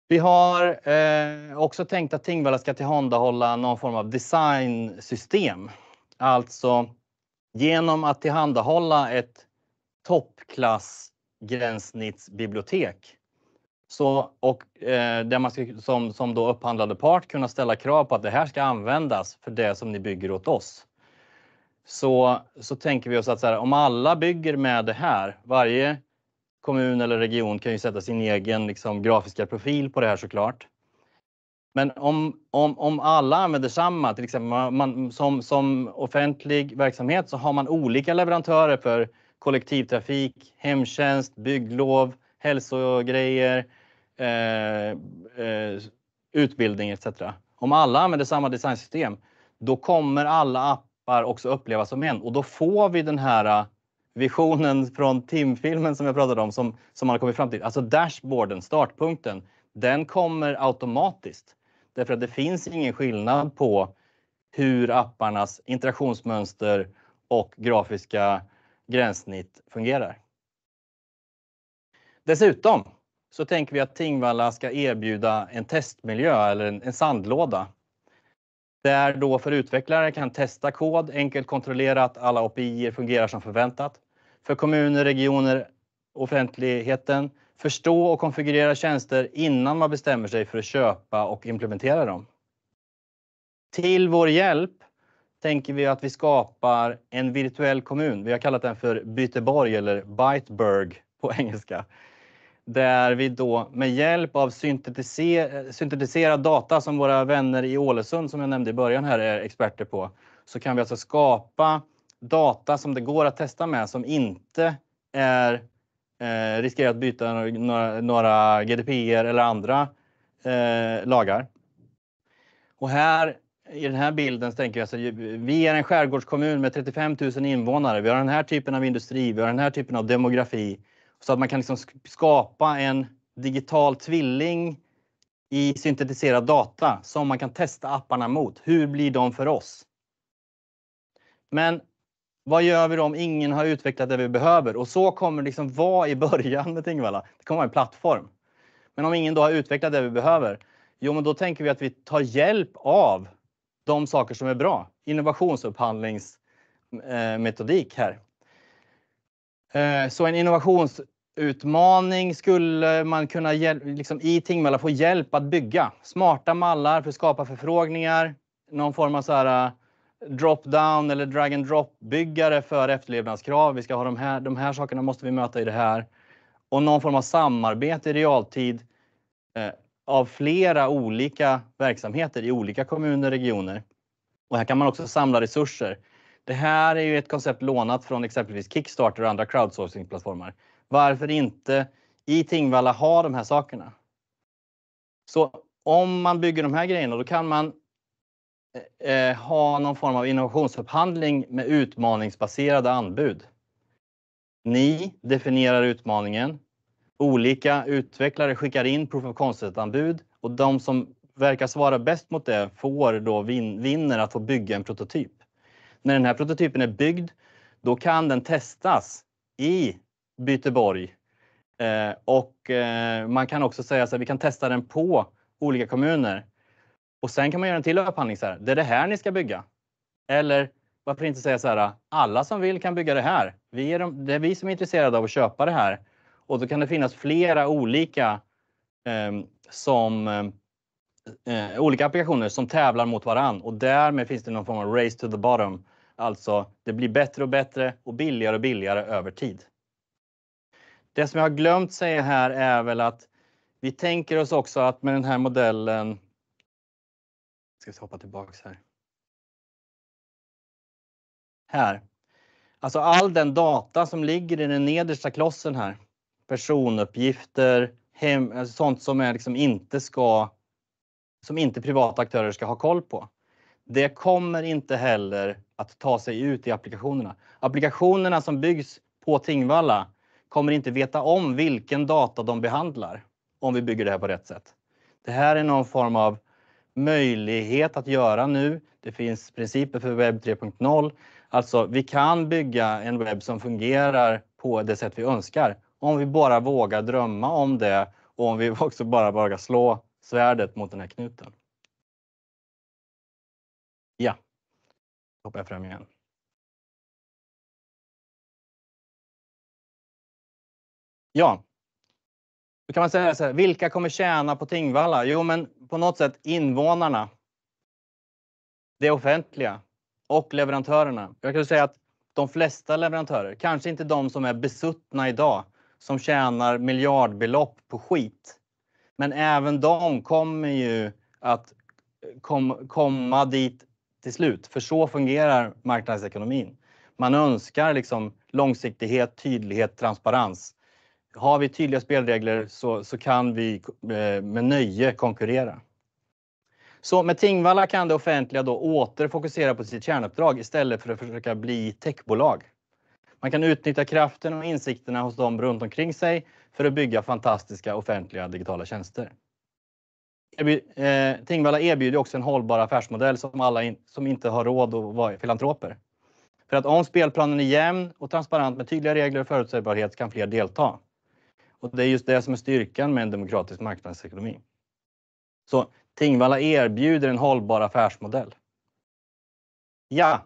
Vi har eh, också tänkt att Tingvalla ska tillhandahålla någon form av designsystem. Alltså genom att tillhandahålla ett toppklassgränssnittsbibliotek så, och eh, där man ska, som, som då upphandlade part kunna ställa krav på att det här ska användas för det som ni bygger åt oss. Så, så tänker vi oss att här, om alla bygger med det här, varje kommun eller region kan ju sätta sin egen liksom, grafiska profil på det här såklart. Men om, om, om alla använder samma, till exempel man, som, som offentlig verksamhet så har man olika leverantörer för kollektivtrafik, hemtjänst, bygglov, hälsogrejer, Eh, eh, utbildning etc. Om alla använder samma designsystem, då kommer alla appar också upplevas som en och då får vi den här eh, visionen från timfilmen som jag pratade om som, som man har kommit fram till. Alltså dashboarden, startpunkten, den kommer automatiskt därför att det finns ingen skillnad på hur apparnas interaktionsmönster och grafiska gränssnitt fungerar. Dessutom så tänker vi att Tingvalla ska erbjuda en testmiljö eller en, en sandlåda. Där då för utvecklare kan testa kod, enkelt kontrollera att alla API fungerar som förväntat. För kommuner, regioner, offentligheten förstå och konfigurera tjänster innan man bestämmer sig för att köpa och implementera dem. Till vår hjälp tänker vi att vi skapar en virtuell kommun. Vi har kallat den för Byteborg eller Byteburg på engelska där vi då med hjälp av syntetiser syntetiserad data som våra vänner i Ålesund som jag nämnde i början här är experter på, så kan vi alltså skapa data som det går att testa med som inte är eh, riskerar att byta några, några GDPR eller andra eh, lagar. Och här i den här bilden så tänker jag så alltså, vi är en skärgårdskommun med 35 000 invånare. Vi har den här typen av industri, vi har den här typen av demografi. Så att man kan liksom skapa en digital tvilling i syntetiserad data som man kan testa apparna mot. Hur blir de för oss? Men vad gör vi då om ingen har utvecklat det vi behöver? Och så kommer det liksom vara i början med Tingvalla. Det kommer vara en plattform. Men om ingen då har utvecklat det vi behöver, jo, men då tänker vi att vi tar hjälp av de saker som är bra. Innovationsupphandlingsmetodik eh, här. Eh, så en innovations utmaning skulle man kunna liksom, i Tingmalla få hjälp att bygga smarta mallar för att skapa förfrågningar, någon form av så här äh, drop-down eller drag-and-drop-byggare för efterlevnadskrav. Vi ska ha de här, de här sakerna måste vi möta i det här. Och någon form av samarbete i realtid eh, av flera olika verksamheter i olika kommuner och regioner. Och här kan man också samla resurser. Det här är ju ett koncept lånat från exempelvis Kickstarter och andra crowdsourcingplattformar. Varför inte i Tingvalla ha de här sakerna? Så om man bygger de här grejerna, då kan man eh, eh, ha någon form av innovationsupphandling med utmaningsbaserade anbud. Ni definierar utmaningen. Olika utvecklare skickar in proof of concept-anbud och de som verkar svara bäst mot det får då vin, vinner att få bygga en prototyp. När den här prototypen är byggd, då kan den testas i byter borg. Eh, och eh, man kan också säga så här, vi kan testa den på olika kommuner. Och sen kan man göra en till upphandling så här, det är det här ni ska bygga. Eller varför inte säga så här, alla som vill kan bygga det här. Vi är de, det är vi som är intresserade av att köpa det här. Och då kan det finnas flera olika ehm, eh, som eh, olika applikationer som tävlar mot varann och därmed finns det någon form av race to the bottom. Alltså, det blir bättre och bättre och billigare och billigare över tid. Det som jag har glömt säga här är väl att vi tänker oss också att med den här modellen. Ska vi hoppa tillbaks här. Här. Alltså all den data som ligger i den nedersta klossen här. Personuppgifter, hem, alltså sånt som är liksom inte ska som inte privata aktörer ska ha koll på. Det kommer inte heller att ta sig ut i applikationerna. Applikationerna som byggs på Tingvalla kommer inte veta om vilken data de behandlar om vi bygger det här på rätt sätt. Det här är någon form av möjlighet att göra nu. Det finns principer för webb 3.0. Alltså, vi kan bygga en webb som fungerar på det sätt vi önskar om vi bara vågar drömma om det och om vi [LAUGHS] också bara vågar slå svärdet mot den här knuten. Ja, hoppar jag fram igen. Ja. Då kan man säga så här, vilka kommer tjäna på Tingvalla? Jo, men på något sätt invånarna, det offentliga och leverantörerna. Jag kan säga att de flesta leverantörer, kanske inte de som är besuttna idag, som tjänar miljardbelopp på skit. Men även de kommer ju att kom, komma dit till slut, för så fungerar marknadsekonomin. Man önskar liksom långsiktighet, tydlighet, transparens har vi tydliga spelregler så, så kan vi eh, med nöje konkurrera. Så med Tingvalla kan det offentliga då åter fokusera på sitt kärnuppdrag istället för att försöka bli techbolag. Man kan utnyttja kraften och insikterna hos dem runt omkring sig för att bygga fantastiska offentliga digitala tjänster. Eh, Tingvalla erbjuder också en hållbar affärsmodell som alla in, som inte har råd att vara filantroper. För att om spelplanen är jämn och transparent med tydliga regler och förutsägbarhet kan fler delta. Och det är just det som är styrkan med en demokratisk marknadsekonomi. Så Tingvalla erbjuder en hållbar affärsmodell. Ja.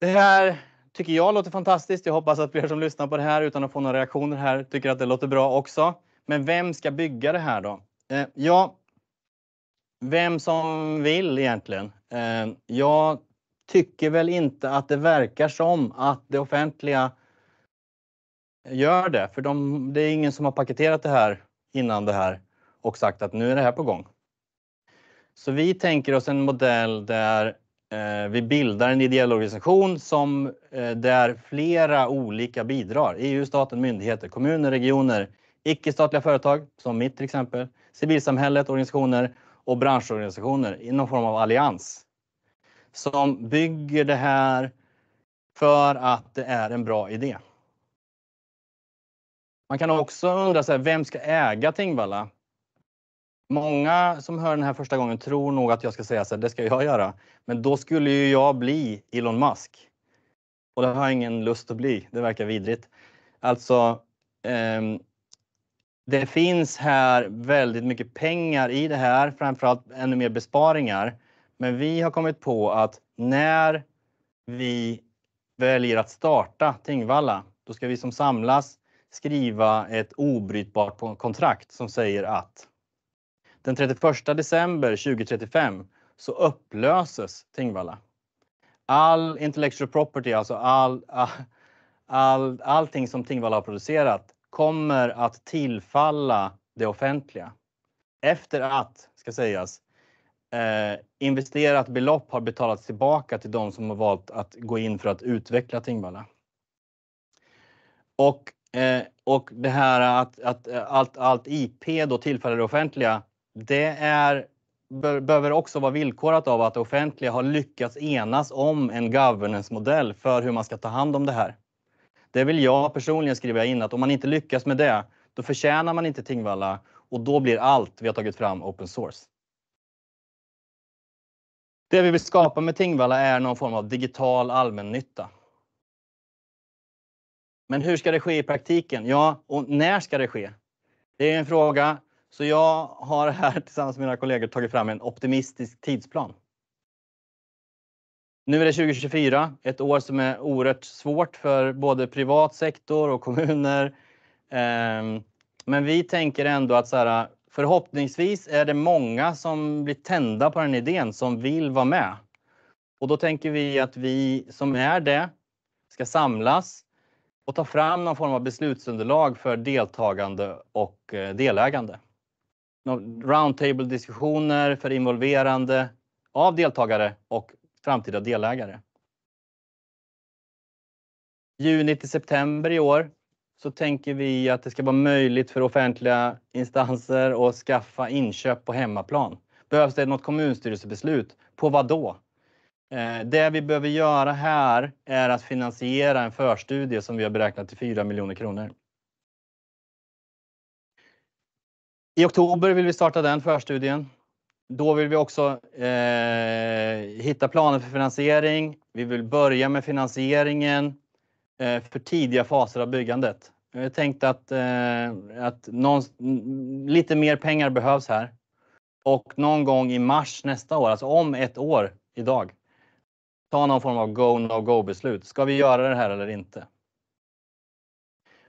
Det här tycker jag låter fantastiskt. Jag hoppas att fler som lyssnar på det här utan att få några reaktioner här tycker att det låter bra också. Men vem ska bygga det här då? Eh, ja, vem som vill egentligen. Eh, jag tycker väl inte att det verkar som att det offentliga Gör det, för de, det är ingen som har paketerat det här innan det här och sagt att nu är det här på gång. Så vi tänker oss en modell där eh, vi bildar en ideell organisation som, eh, där flera olika bidrar. EU, staten, myndigheter, kommuner, regioner, icke-statliga företag som mitt till exempel, civilsamhället, organisationer och branschorganisationer i någon form av allians som bygger det här för att det är en bra idé. Man kan också undra sig, vem ska äga Tingvalla? Många som hör den här första gången tror nog att jag ska säga så här, det ska jag göra. Men då skulle ju jag bli Elon Musk. Och det har jag ingen lust att bli. Det verkar vidrigt. Alltså, eh, det finns här väldigt mycket pengar i det här, framförallt ännu mer besparingar. Men vi har kommit på att när vi väljer att starta Tingvalla, då ska vi som samlas skriva ett obrytbart kontrakt som säger att den 31 december 2035 så upplöses Tingvalla. All intellectual property, alltså all, all, all, allting som Tingvalla har producerat kommer att tillfalla det offentliga. Efter att, ska sägas, eh, investerat belopp har betalats tillbaka till de som har valt att gå in för att utveckla Tingvalla. Och Eh, och det här att, att, eh, allt, allt IP då tillfaller det offentliga, det är, be, behöver också vara villkorat av att det offentliga har lyckats enas om en governance-modell för hur man ska ta hand om det här. Det vill jag personligen skriva in att om man inte lyckas med det, då förtjänar man inte Tingvalla och då blir allt vi har tagit fram open source. Det vi vill skapa med Tingvalla är någon form av digital allmännytta. Men hur ska det ske i praktiken? Ja, och när ska det ske? Det är en fråga. Så jag har här tillsammans med mina kollegor tagit fram en optimistisk tidsplan. Nu är det 2024, ett år som är oerhört svårt för både privat sektor och kommuner. Ehm, men vi tänker ändå att så här, förhoppningsvis är det många som blir tända på den idén som vill vara med. Och då tänker vi att vi som är det ska samlas och ta fram någon form av beslutsunderlag för deltagande och eh, delägande. Roundtable-diskussioner för involverande av deltagare och framtida delägare. Juni till september i år så tänker vi att det ska vara möjligt för offentliga instanser att skaffa inköp på hemmaplan. Behövs det något kommunstyrelsebeslut? På vad då? Eh, det vi behöver göra här är att finansiera en förstudie som vi har beräknat till 4 miljoner kronor. I oktober vill vi starta den förstudien. Då vill vi också eh, hitta planer för finansiering. Vi vill börja med finansieringen eh, för tidiga faser av byggandet. Jag tänkte att, eh, att någon, lite mer pengar behövs här. Och någon gång i mars nästa år, alltså om ett år idag, ta någon form av go no go beslut. Ska vi göra det här eller inte?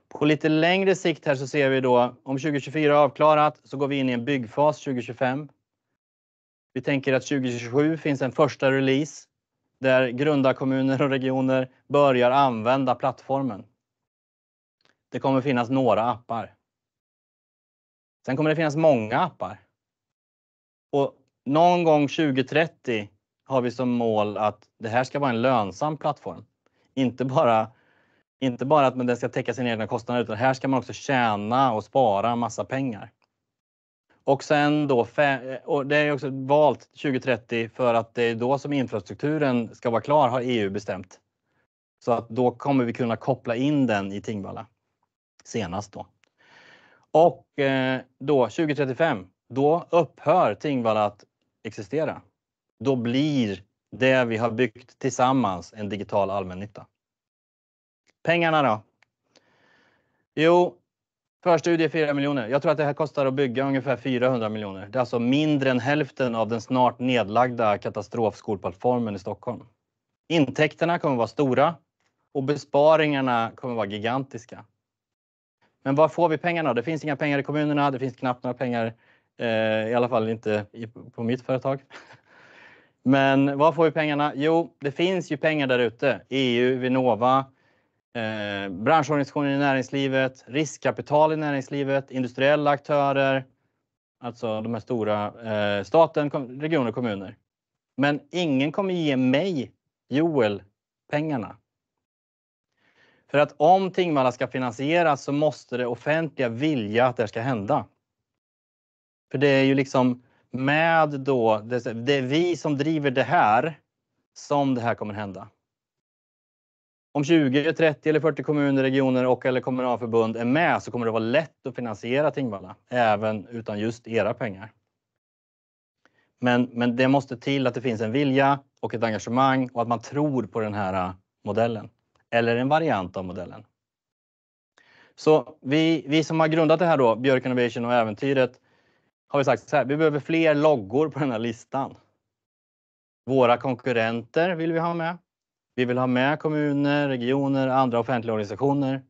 På lite längre sikt här så ser vi då om 2024 avklarat så går vi in i en byggfas 2025. Vi tänker att 2027 finns en första release där grundarkommuner och regioner börjar använda plattformen. Det kommer finnas några appar. Sen kommer det finnas många appar. Och någon gång 2030 har vi som mål att det här ska vara en lönsam plattform. Inte bara, inte bara att den ska täcka sina egna kostnader utan här ska man också tjäna och spara massa pengar. Och sen då, och det är också valt 2030 för att det är då som infrastrukturen ska vara klar har EU bestämt. Så att då kommer vi kunna koppla in den i Tingvalla senast då. Och eh, då 2035, då upphör Tingvalla att existera då blir det vi har byggt tillsammans en digital allmännytta. Pengarna då? Jo, förstudie 4 miljoner. Jag tror att det här kostar att bygga ungefär 400 miljoner. Det är alltså mindre än hälften av den snart nedlagda katastrofskolplattformen i Stockholm. Intäkterna kommer vara stora och besparingarna kommer vara gigantiska. Men var får vi pengarna? Det finns inga pengar i kommunerna. Det finns knappt några pengar, eh, i alla fall inte i, på mitt företag. Men var får vi pengarna? Jo, det finns ju pengar där ute. EU, Vinnova, eh, branschorganisationer i näringslivet, riskkapital i näringslivet, industriella aktörer, alltså de här stora eh, staten, regioner och kommuner. Men ingen kommer ge mig, Joel, pengarna. För att om Tingvalla ska finansieras så måste det offentliga vilja att det ska hända. För det är ju liksom med då, det, det är vi som driver det här som det här kommer hända. Om 20, 30 eller 40 kommuner, regioner och eller kommunalförbund är med så kommer det vara lätt att finansiera Tingvalla även utan just era pengar. Men, men det måste till att det finns en vilja och ett engagemang och att man tror på den här äh, modellen eller en variant av modellen. Så vi, vi som har grundat det här då, Björk Innovation och Äventyret, har vi sagt så här, vi behöver fler loggor på den här listan. Våra konkurrenter vill vi ha med. Vi vill ha med kommuner, regioner, andra offentliga organisationer.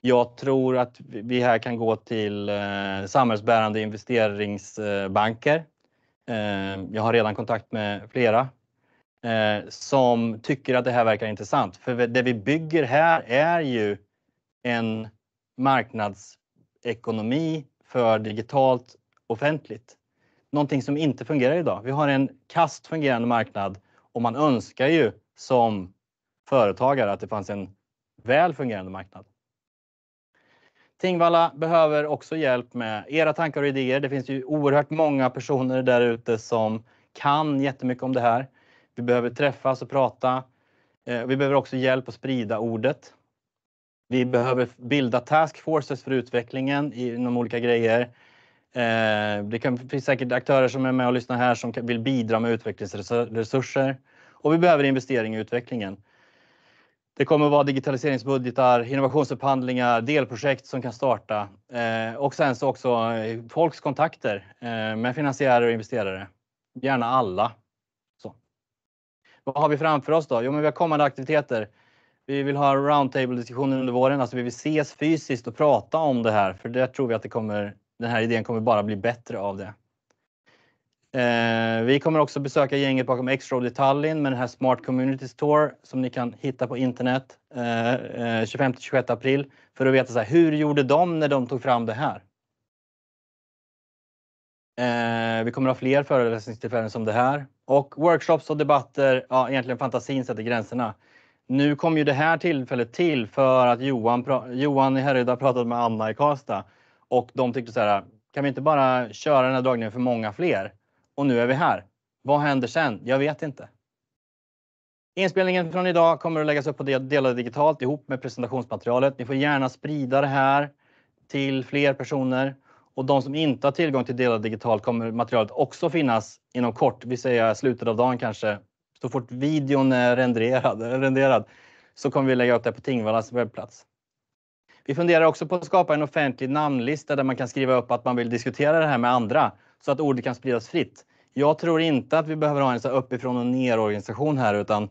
Jag tror att vi här kan gå till eh, samhällsbärande investeringsbanker. Eh, jag har redan kontakt med flera eh, som tycker att det här verkar intressant. För det vi bygger här är ju en marknadsekonomi för digitalt offentligt. Någonting som inte fungerar idag. Vi har en kast fungerande marknad och man önskar ju som företagare att det fanns en väl fungerande marknad. Tingvalla behöver också hjälp med era tankar och idéer. Det finns ju oerhört många personer där ute som kan jättemycket om det här. Vi behöver träffas och prata. Eh, vi behöver också hjälp att sprida ordet. Vi behöver bilda taskforces för utvecklingen inom olika grejer. Eh, det kan, finns säkert aktörer som är med och lyssnar här som vill bidra med utvecklingsresurser och vi behöver investering i utvecklingen. Det kommer att vara digitaliseringsbudgetar, innovationsupphandlingar, delprojekt som kan starta eh, och sen så också eh, folks kontakter med finansiärer och investerare. Gärna alla. Så. Vad har vi framför oss då? Jo, men vi har kommande aktiviteter. Vi vill ha roundtable-diskussioner under våren, alltså vi vill ses fysiskt och prata om det här, för det tror vi att det kommer den här idén kommer bara bli bättre av det. Eh, vi kommer också besöka gänget bakom X-Road i Tallinn med den här Smart Communities Tour som ni kan hitta på internet eh, 25-26 eh, april för att veta så här, hur gjorde de när de tog fram det här? Eh, vi kommer ha fler föreläsningstillfällen som det här och workshops och debatter. Ja, egentligen fantasin sätter gränserna. Nu kom ju det här tillfället till för att Johan, Johan i Härryda pratade med Anna i Karlstad och de tyckte så här, kan vi inte bara köra den här dragningen för många fler? Och nu är vi här. Vad händer sen? Jag vet inte. Inspelningen från idag kommer att läggas upp på Delade digitalt ihop med presentationsmaterialet. Ni får gärna sprida det här till fler personer och de som inte har tillgång till Delade digitalt kommer materialet också finnas inom kort, vi säger slutet av dagen kanske. Så fort videon är renderad, [LAUGHS] renderad så kommer vi lägga upp det på Tingvallas webbplats. Vi funderar också på att skapa en offentlig namnlista där man kan skriva upp att man vill diskutera det här med andra så att ordet kan spridas fritt. Jag tror inte att vi behöver ha en så uppifrån och ner organisation här utan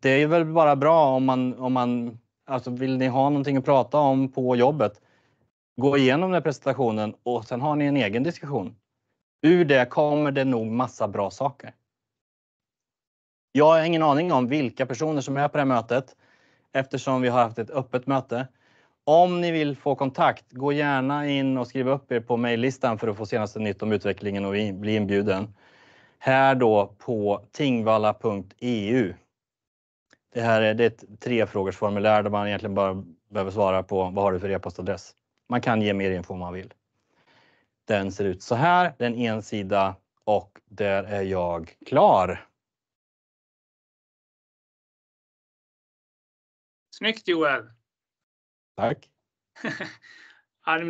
det är väl bara bra om man, om man alltså vill ni ha någonting att prata om på jobbet, gå igenom den här presentationen och sen har ni en egen diskussion. Ur det kommer det nog massa bra saker. Jag har ingen aning om vilka personer som är på det här mötet eftersom vi har haft ett öppet möte. Om ni vill få kontakt, gå gärna in och skriv upp er på mejllistan för att få senaste nytt om utvecklingen och bli inbjuden. Här då på tingvalla.eu. Det här är, det är ett trefrågersformulär där man egentligen bara behöver svara på vad har du för e-postadress? Man kan ge mer info om man vill. Den ser ut så här. Den en sida och där är jag klar. Snyggt Joel! Tack! [LAUGHS]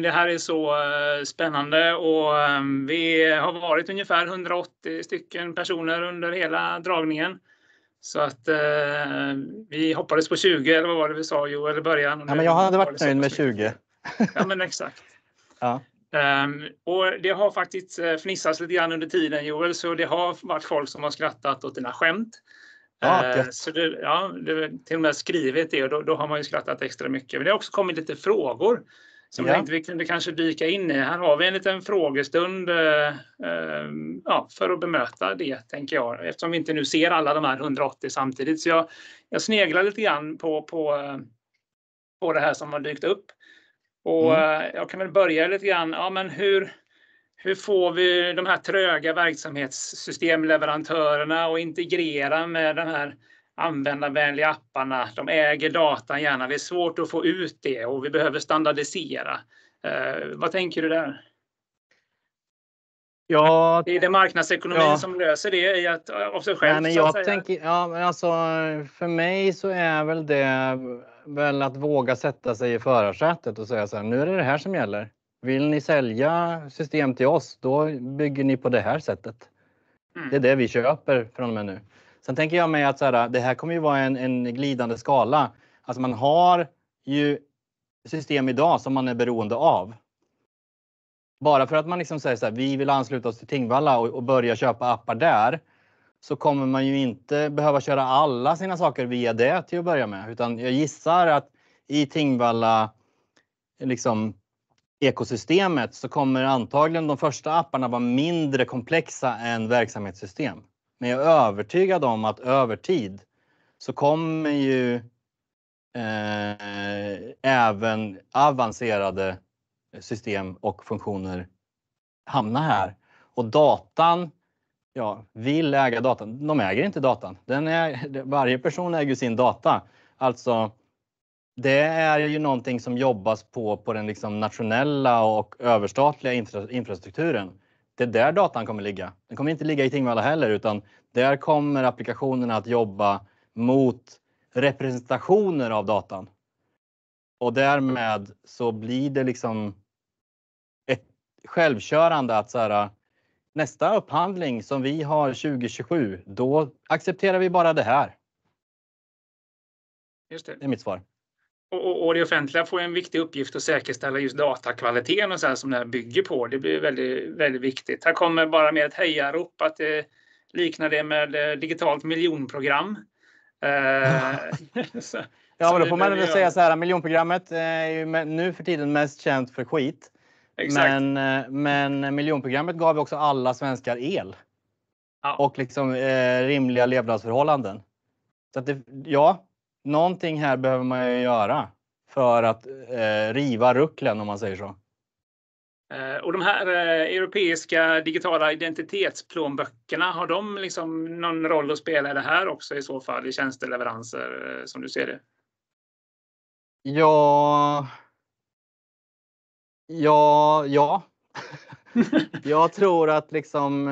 det här är så eh, spännande och eh, vi har varit ungefär 180 stycken personer under hela dragningen. Så att eh, vi hoppades på 20 eller vad var det vi sa Joel i början? Ja, men jag hade varit nöjd med 20. [LAUGHS] ja men exakt. Ja. Um, och det har faktiskt eh, fnissats lite grann under tiden Joel, så det har varit folk som har skrattat åt dina skämt. Ja, eh, så det, ja, det, till och med skrivit det och då, då, har man ju skrattat extra mycket. Men det har också kommit lite frågor som ja. jag tänkte vi kunde kanske dyka in i. Här har vi en liten frågestund eh, eh, ja, för att bemöta det, tänker jag. Eftersom vi inte nu ser alla de här 180 samtidigt. Så jag, jag sneglar lite grann på, på, eh, på det här som har dykt upp. Och mm. Eh, jag kan väl börja lite grann. Ja, men hur, hur får vi de här tröga verksamhetssystemleverantörerna att integrera med de här användarvänliga apparna? De äger datan gärna. Det är svårt att få ut det och vi behöver standardisera. Eh, vad tänker du där? Ja, det är det marknadsekonomin ja. som löser det i att, eh, av sig själv? Nej, jag tänker, ja, men alltså, för mig så är väl det väl att våga sätta sig i förarsätet och säga så här, nu är det det här som gäller vill ni sälja system till oss, då bygger ni på det här sättet. Mm. Det är mm. det vi köper från och med nu. Sen tänker jag mig att så här, det här kommer ju vara en, en glidande skala. Alltså man har ju system idag som man är beroende av. Bara för att man liksom säger så här, vi vill ansluta oss till Tingvalla och, och börja köpa appar där så kommer man ju inte behöva köra alla sina saker via det till att börja med, utan jag gissar att i Tingvalla liksom ekosystemet så kommer antagligen de första apparna vara mindre komplexa än verksamhetssystem. Men jag är övertygad om att över tid så kommer ju eh, även avancerade system och funktioner hamna här. Och datan, ja, vill äga datan. De äger inte datan. Den är, varje person äger sin data. Alltså det är ju någonting som jobbas på på den liksom nationella och överstatliga infrastrukturen. Det är där datan kommer ligga. Den kommer inte ligga i Tingvalla heller utan där kommer applikationerna att jobba mot representationer av datan. Och därmed så blir det liksom ett självkörande att så här, nästa upphandling som vi har 2027, då accepterar vi bara det här. Just det. det är mitt svar och, och det offentliga får en viktig uppgift att säkerställa just datakvaliteten och sen som det här bygger på. Det blir väldigt, väldigt viktigt. Här kommer bara med ett hejarop att det liknar det med eh, digitalt miljonprogram. Eh, [LAUGHS] så, ja, men då får man väl säga så här, miljonprogrammet eh, är ju nu för tiden mest känt för skit. Exakt. Men, men miljonprogrammet gav också alla svenskar el. Ja. Och liksom eh, rimliga levnadsförhållanden. Så att det, ja, någonting här behöver man ju göra för att eh, riva rucklen om man säger så. Eh, och de här eh, europeiska digitala identitetsplånböckerna, har de liksom någon roll att spela i det här också i så fall i tjänsteleveranser eh, som du ser det? Ja. Ja, ja. [LAUGHS] jag tror att liksom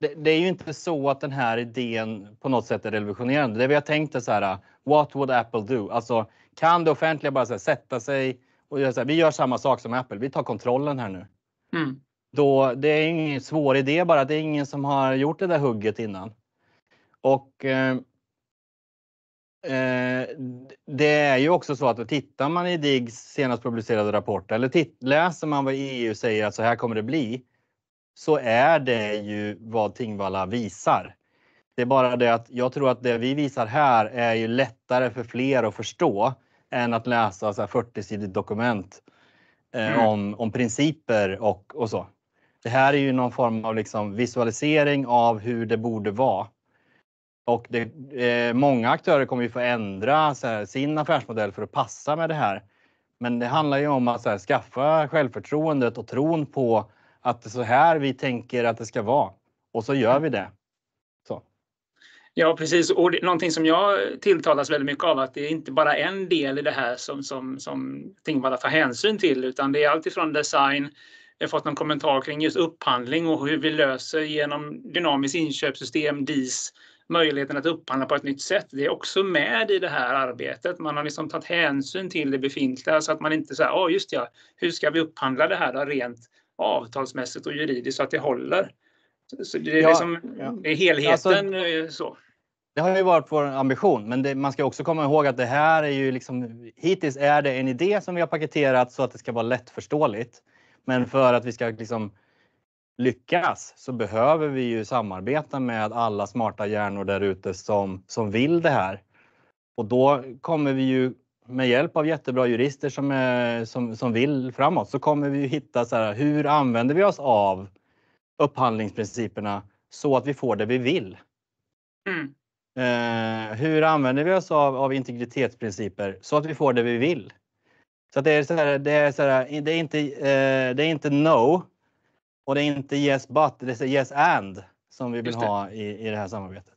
det, det, är ju inte så att den här idén på något sätt är revolutionerande. Det vi har tänkt är så här, what would Apple do? Alltså kan det offentliga bara här, sätta sig och göra så här, vi gör samma sak som Apple, vi tar kontrollen här nu. Mm. Då, det är ingen svår idé bara, det är ingen som har gjort det där hugget innan. Och eh, eh det är ju också så att tittar man i DIGs senast publicerade rapport eller läser man vad EU säger att så här kommer det bli, så är det ju vad Tingvalla visar. Det är bara det att jag tror att det vi visar här är ju lättare för fler att förstå än att läsa så här 40-sidigt dokument eh, mm. om, om principer och, och så. Det här är ju någon form av liksom visualisering av hur det borde vara. Och det, eh, många aktörer kommer ju få ändra här, sin affärsmodell för att passa med det här. Men det handlar ju om att här, skaffa självförtroendet och tron på att det är så här vi tänker att det ska vara och så gör mm. vi det. Ja precis och det, någonting som jag tilltalas väldigt mycket av att det är inte bara en del i det här som, som, som Tingvalla tar hänsyn till utan det är alltifrån design, jag har fått någon kommentar kring just upphandling och hur vi löser genom dynamiskt inköpssystem, DIS, möjligheten att upphandla på ett nytt sätt. Det är också med i det här arbetet. Man har liksom tagit hänsyn till det befintliga så att man inte säger, ja oh, just ja, hur ska vi upphandla det här då rent Mm. avtalsmässigt och juridiskt så att det håller. Så det, är ja, liksom, ja. det är helheten. Alltså, eh, så. Det har ju varit vår ambition, men det, man ska också komma ihåg att det här är ju liksom hittills är det en idé som vi har paketerat så att det ska vara lättförståeligt. Men mm. för att vi ska liksom lyckas så behöver vi ju samarbeta med alla smarta hjärnor där ute som, som vill det här. Och då kommer vi ju med hjälp av jättebra jurister som, är, eh, som, som vill framåt så kommer vi hitta så här, hur använder vi oss av upphandlingsprinciperna så att vi får det vi vill? Mm. Eh, hur använder vi oss av, av, integritetsprinciper så att vi får det vi vill? Så det är så här, det är så här, det är inte, eh, det är inte no och det är inte yes but, det är yes and som vi vill ha i, i det här samarbetet.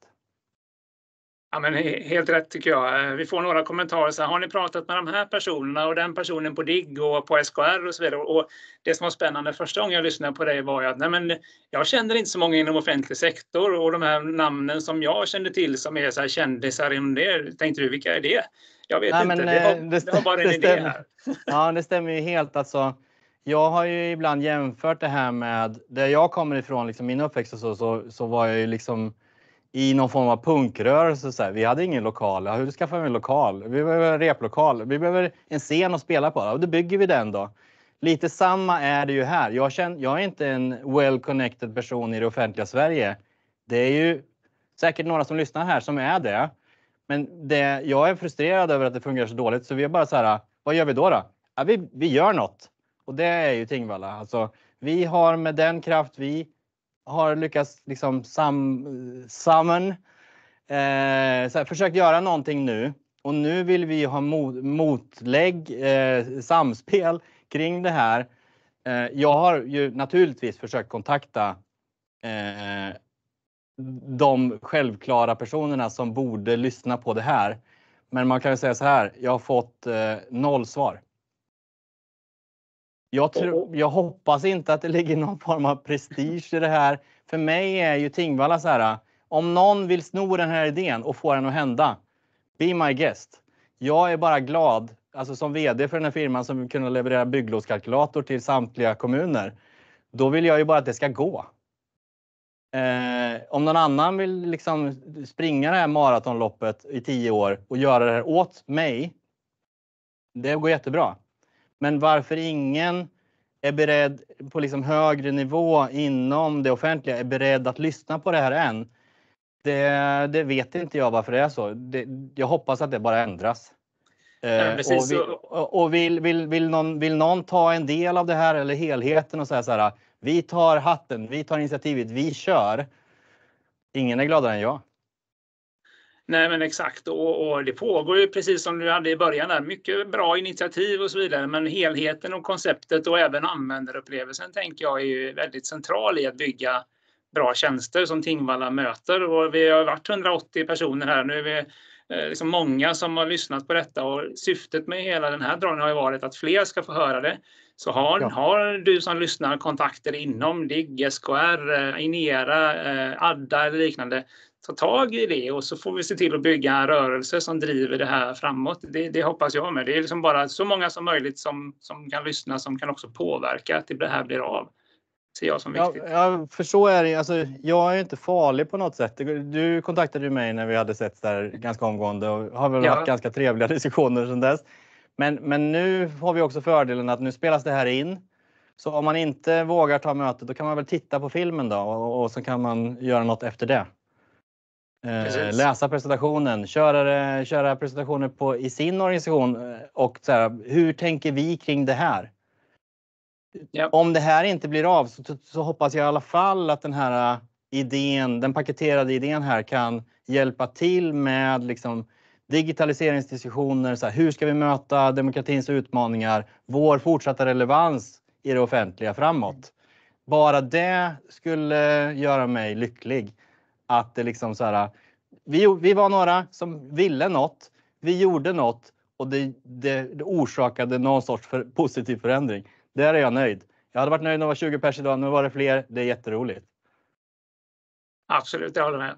Ja, men helt rätt tycker jag. Eh, vi får några kommentarer. Så här, har ni pratat med de här personerna och den personen på DIGG och på SKR och så vidare? Och det som var spännande första gången jag lyssnade på dig var ju att nej, men jag känner inte så många inom offentlig sektor och de här namnen som jag kände till som är så här kändisar inom det. Tänkte du, vilka är det? Jag vet nej, inte. Men, det, var, eh, det, det var bara en [LAUGHS] idé här. [LAUGHS] Ja, det stämmer ju helt. Alltså, jag har ju ibland jämfört det här med där jag kommer ifrån, liksom min uppväxt och så, så, så var jag ju liksom i någon form av punkrörelse. Så här. Vi hade ingen lokal. Hur skaffar vi en lokal? Vi behöver en replokal. Vi behöver en scen att spela på. Ja, då bygger vi den då. Lite samma är det ju här. Jag, känner, jag är inte en well connected person i det offentliga Sverige. Det är ju säkert några som lyssnar här som är det. Men det, jag är frustrerad över att det fungerar så dåligt så vi är bara så här, vad gör vi då? då? Ja, vi, vi gör något. Och det är ju Tingvalla. Alltså, vi har med den kraft vi har lyckats liksom sam, summon, eh, så här, försökt göra någonting nu och nu vill vi ha mot, motlägg, eh, samspel kring det här. Eh, jag har ju naturligtvis försökt kontakta eh, de självklara personerna som borde lyssna på det här. Men man kan ju säga så här, jag har fått eh, noll svar. Jag, tror, jag hoppas inte att det ligger någon form av prestige i det här. För mig är ju Tingvalla så här. Om någon vill sno den här idén och få den att hända, be my guest. Jag är bara glad, alltså som VD för den här firman som vill kunna leverera bygglovskalkylator till samtliga kommuner. Då vill jag ju bara att det ska gå. Eh, om någon annan vill liksom springa det här maratonloppet i tio år och göra det här åt mig. Det går jättebra. Men varför ingen är beredd på liksom högre nivå inom det offentliga är beredd att lyssna på det här än. Det, det vet inte jag varför det är så. Det, jag hoppas att det bara ändras. Ja, eh, och, vill, och vill, vill, vill, någon, vill någon ta en del av det här eller helheten och säga så här. Vi tar hatten, vi tar initiativet, vi kör. Ingen är gladare än jag. Nej men exakt och, och, det pågår ju precis som du hade i början där, mycket bra initiativ och så vidare men helheten och konceptet och även användarupplevelsen tänker jag är ju väldigt central i att bygga bra tjänster som Tingvalla möter och vi har varit 180 personer här nu. Är vi eh, liksom många som har lyssnat på detta och syftet med hela den här dragningen har ju varit att fler ska få höra det. Så har, ja. har du som lyssnar kontakter inom DIGG, SKR, eh, Inera, eh, Adda eller liknande ta tag i det och så får vi se till att bygga en rörelse som driver det här framåt. Det, det hoppas jag med. Det är liksom bara så många som möjligt som, som kan lyssna som kan också påverka att det här blir av. Ser jag som viktigt. Ja, ja för så är det. Alltså, jag är inte farlig på något sätt. Du kontaktade ju mig när vi hade sett där ganska omgående och har väl ja. haft ganska trevliga [LAUGHS] diskussioner sedan dess. Men, men nu har vi också fördelen att nu spelas det här in. Så om man inte vågar ta mötet, då kan man väl titta på filmen då och, och så kan man göra något efter det. Precis. Eh, läsa presentationen, köra, köra presentationer på, i sin organisation eh, och så här, hur tänker vi kring det här? Yep. Om det här inte blir av så, så, hoppas jag i alla fall att den här eh, idén, den paketerade idén här kan hjälpa till med liksom digitaliseringsdiskussioner. Så här, hur ska vi möta demokratins utmaningar? Vår fortsatta relevans i det offentliga framåt. Bara det skulle göra mig lycklig. Att det liksom så här. Vi, vi var några som ville något. Vi gjorde något och det, det, det orsakade någon sorts för, positiv förändring. Där är jag nöjd. Jag hade varit nöjd när det var 20 pers idag. Nu var det fler. Det är jätteroligt. Absolut, jag håller med.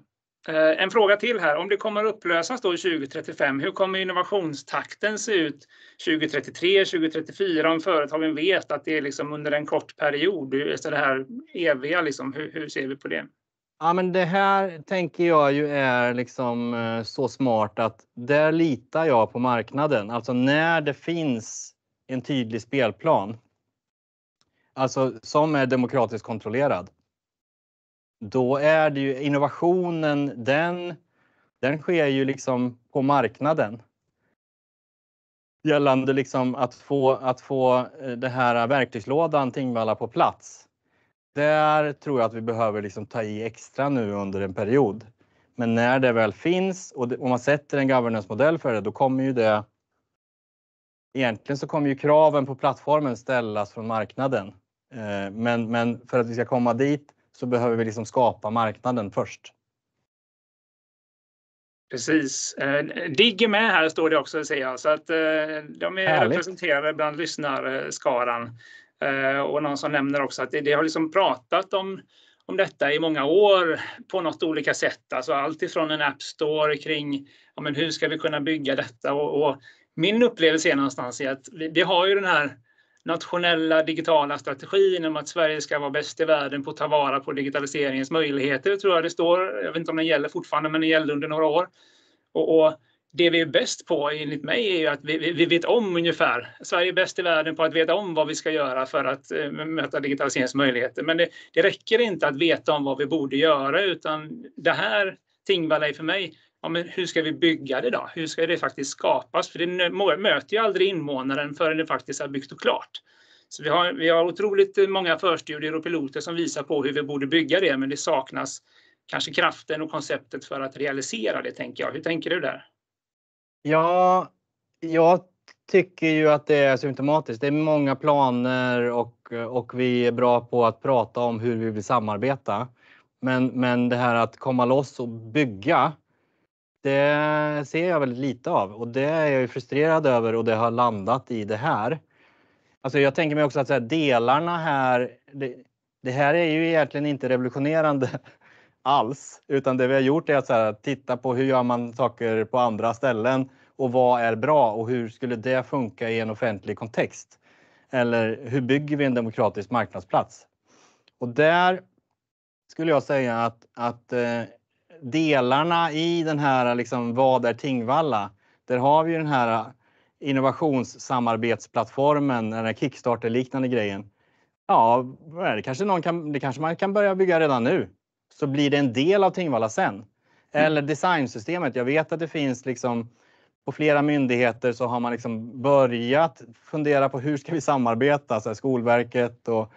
Eh, en fråga till här. Om det kommer upplösas då 2035, hur kommer innovationstakten se ut 2033, 2034 om företagen vet att det är liksom under en kort period? Så det här eviga, liksom, hur, hur ser vi på det? Ja, men det här tänker jag ju är liksom eh, så smart att där litar jag på marknaden. Alltså när det finns en tydlig spelplan, alltså som är demokratiskt kontrollerad, då är det ju innovationen, den, den sker ju liksom på marknaden. Gällande liksom att få, att få eh, det här verktygslådan Tingvalla på plats där tror jag att vi behöver liksom ta i extra nu under en period. Men när det väl finns och om man sätter en governance-modell för det, då kommer ju det. Egentligen så kommer ju kraven på plattformen ställas från marknaden. Eh, men, men för att vi ska komma dit så behöver vi liksom skapa marknaden först. Precis. Eh, Digg är med här står det också ser jag, så att eh, de är Härligt. representerade bland lyssnarskaran. Eh, och någon som nämner också att det, det har liksom pratat om om detta i många år på något olika sätt. Alltså allt ifrån en app store kring ja, men hur ska vi kunna bygga detta? Och, och min upplevelse är någonstans i att vi, vi, har ju den här nationella digitala strategin om att Sverige ska vara bäst i världen på att ta vara på digitaliseringens möjligheter, tror jag det står. Jag vet inte om den gäller fortfarande, men den gällde under några år. Och, och det vi är bäst på enligt mig är ju att vi, vi, vet om ungefär. Sverige är bäst i världen på att veta om vad vi ska göra för att eh, möta digitaliseringens möjligheter. Men det, det, räcker inte att veta om vad vi borde göra utan det här Tingvalla är för mig, ja, men hur ska vi bygga det då? Hur ska det faktiskt skapas? För det möter ju aldrig invånaren förrän det faktiskt är byggt och klart. Så vi har, vi har otroligt många förstudier och piloter som visar på hur vi borde bygga det men det saknas kanske kraften och konceptet för att realisera det tänker jag. Hur tänker du där? Ja, jag tycker ju att det är symptomatiskt. Det är många planer och, och vi är bra på att prata om hur vi vill samarbeta. Men, men det här att komma loss och bygga, det ser jag väldigt lite av och det är jag frustrerad över och det har landat i det här. Alltså jag tänker mig också att delarna här, det, det här är ju egentligen inte revolutionerande alls, utan det vi har gjort är att här, titta på hur gör man saker på andra ställen och vad är bra och hur skulle det funka i en offentlig kontext? Eller hur bygger vi en demokratisk marknadsplats? Och där skulle jag säga att, att eh, delarna i den här, liksom, vad är Tingvalla? Där har vi den här eh, innovationssamarbetsplattformen, den här Kickstarter-liknande grejen. Ja, det kanske, någon kan, det kanske man kan börja bygga redan nu så blir det en del av Tingvalla sen. Mm. Eller designsystemet. Jag vet att det finns liksom på flera myndigheter så har man liksom börjat fundera på hur ska vi samarbeta? Så här, Skolverket och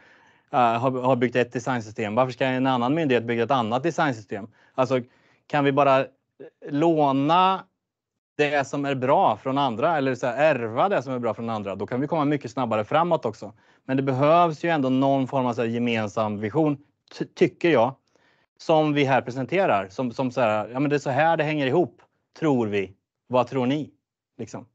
uh, har, byggt ett designsystem. Varför ska en annan myndighet bygga ett annat designsystem? Alltså, kan vi bara låna det som är bra från andra eller så här, ärva det som är bra från andra, då kan vi komma mycket snabbare framåt också. Men det behövs ju ändå någon form av så gemensam vision, tycker jag som vi här presenterar. Som, som så här, ja men det är så här det hänger ihop, tror vi. Vad tror ni? Liksom.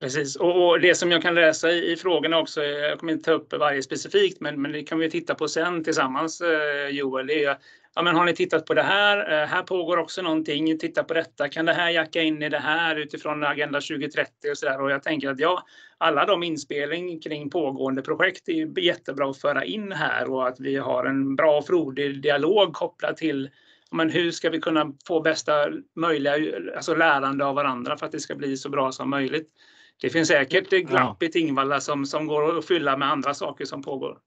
Precis, och, och, det som jag kan läsa i, i frågorna också, jag kommer inte ta upp varje specifikt, men, men det kan vi titta på sen tillsammans eh, Joel, det är ja, men har ni tittat på det här? Eh, här pågår också någonting. Titta på detta. Kan det här jacka in i det här utifrån Agenda 2030 och så där? Och jag tänker att ja, alla de inspelning kring pågående projekt är jättebra att föra in här och att vi har en bra och frodig dialog kopplat till men hur ska vi kunna få bästa möjliga alltså lärande av varandra för att det ska bli så bra som möjligt? Det finns säkert glapp i Tingvalla som, som går att fylla med andra saker som pågår.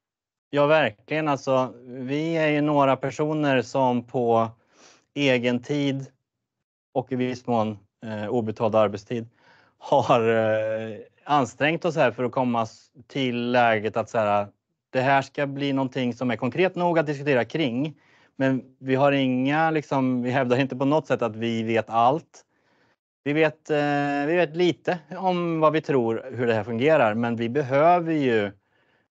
Ja, verkligen. Alltså, vi är ju några personer som på egen tid och i viss mån eh, obetald arbetstid har eh, ansträngt oss här för att komma till läget att så här, det här ska bli någonting som är konkret nog att diskutera kring. Men vi har inga, liksom, vi hävdar inte på något sätt att vi vet allt. Vi vet, eh, vi vet lite om vad vi tror hur det här fungerar, men vi behöver ju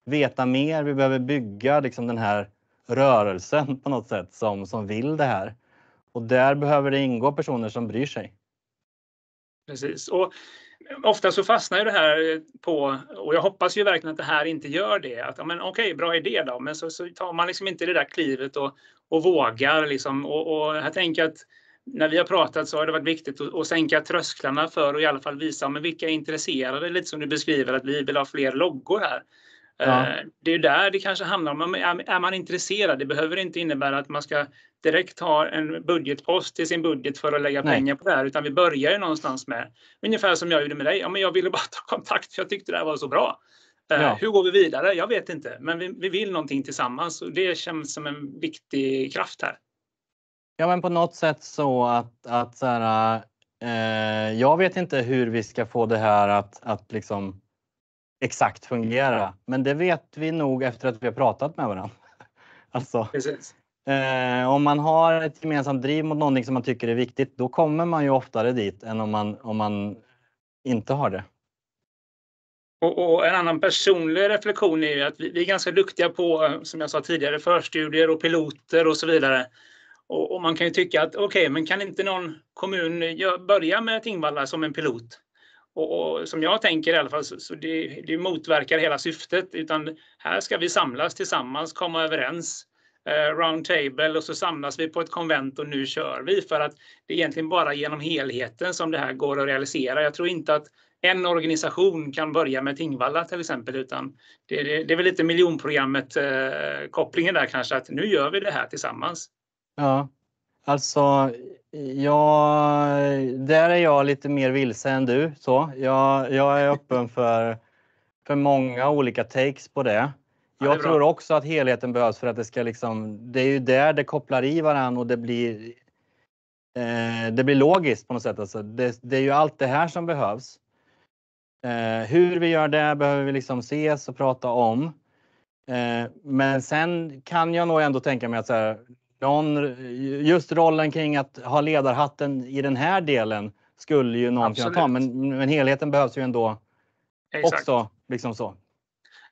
veta mer. Vi behöver bygga liksom den här rörelsen på något sätt som, som vill det här. Och där behöver det ingå personer som bryr sig. Precis. Och ofta så fastnar ju det här på, och jag hoppas ju verkligen att det här inte gör det, att okej, okay, bra idé då, men så, så, tar man liksom inte det där klivet och, och vågar liksom. Och, och jag tänker att när vi har pratat så har det varit viktigt att, att sänka trösklarna för att i alla fall visa men vilka är intresserade, lite som du beskriver att vi vill ha fler loggor här. Ja. Eh, det är där det kanske handlar Om är man intresserad? Det behöver inte innebära att man ska direkt ha en budgetpost i sin budget för att lägga Nej. pengar på det här, utan vi börjar ju någonstans med ungefär som jag gjorde med dig. Ja, men jag ville bara [LAUGHS] ta kontakt för jag tyckte det här var så bra. Eh, ja. Hur går vi vidare? Jag vet inte, men vi, vi vill någonting tillsammans och det känns som en viktig kraft här. Ja, men på något sätt så att, att så här, eh, jag vet inte hur vi ska få det här att, att liksom exakt fungera. Men det vet vi nog efter att vi har pratat med varandra. [LAUGHS] Alltså, eh, om man har ett gemensamt driv mot någonting som man tycker är viktigt, då kommer man ju oftare dit än om man, om man inte har det. Och, och en annan personlig reflektion är ju att vi, vi, är ganska duktiga på, eh, som jag sa tidigare, förstudier och piloter och så vidare. Och, och man kan ju tycka att okej, okay, men kan inte någon kommun börja med Tingvalla som en pilot? Och, och, som jag tänker i alla fall, så, så det, det, motverkar hela syftet, utan här ska vi samlas tillsammans, komma överens, eh, round table och så samlas vi på ett konvent och nu kör vi för att det är egentligen bara genom helheten som det här går att realisera. Jag tror inte att en organisation kan börja med Tingvalla till exempel, utan det, det, det är väl lite miljonprogrammet eh, kopplingen där kanske, att nu gör vi det här tillsammans. Ja, alltså Ja, där är jag lite mer vilse än du. Så jag, jag är öppen för, för många olika takes på det. Jag ja, det tror också att helheten behövs för att det ska liksom. Det är ju där det kopplar i varann och det blir. Eh, det blir logiskt på något sätt. Alltså det, det är ju allt det här som behövs. Eh, hur vi gör det behöver vi liksom ses och prata om. Eh, men sen kan jag nog ändå tänka mig att så här, John, just rollen kring att ha ledarhatten i den här delen skulle ju någon Absolut. kunna ta, men, men helheten behövs ju ändå Exakt. också. Liksom så.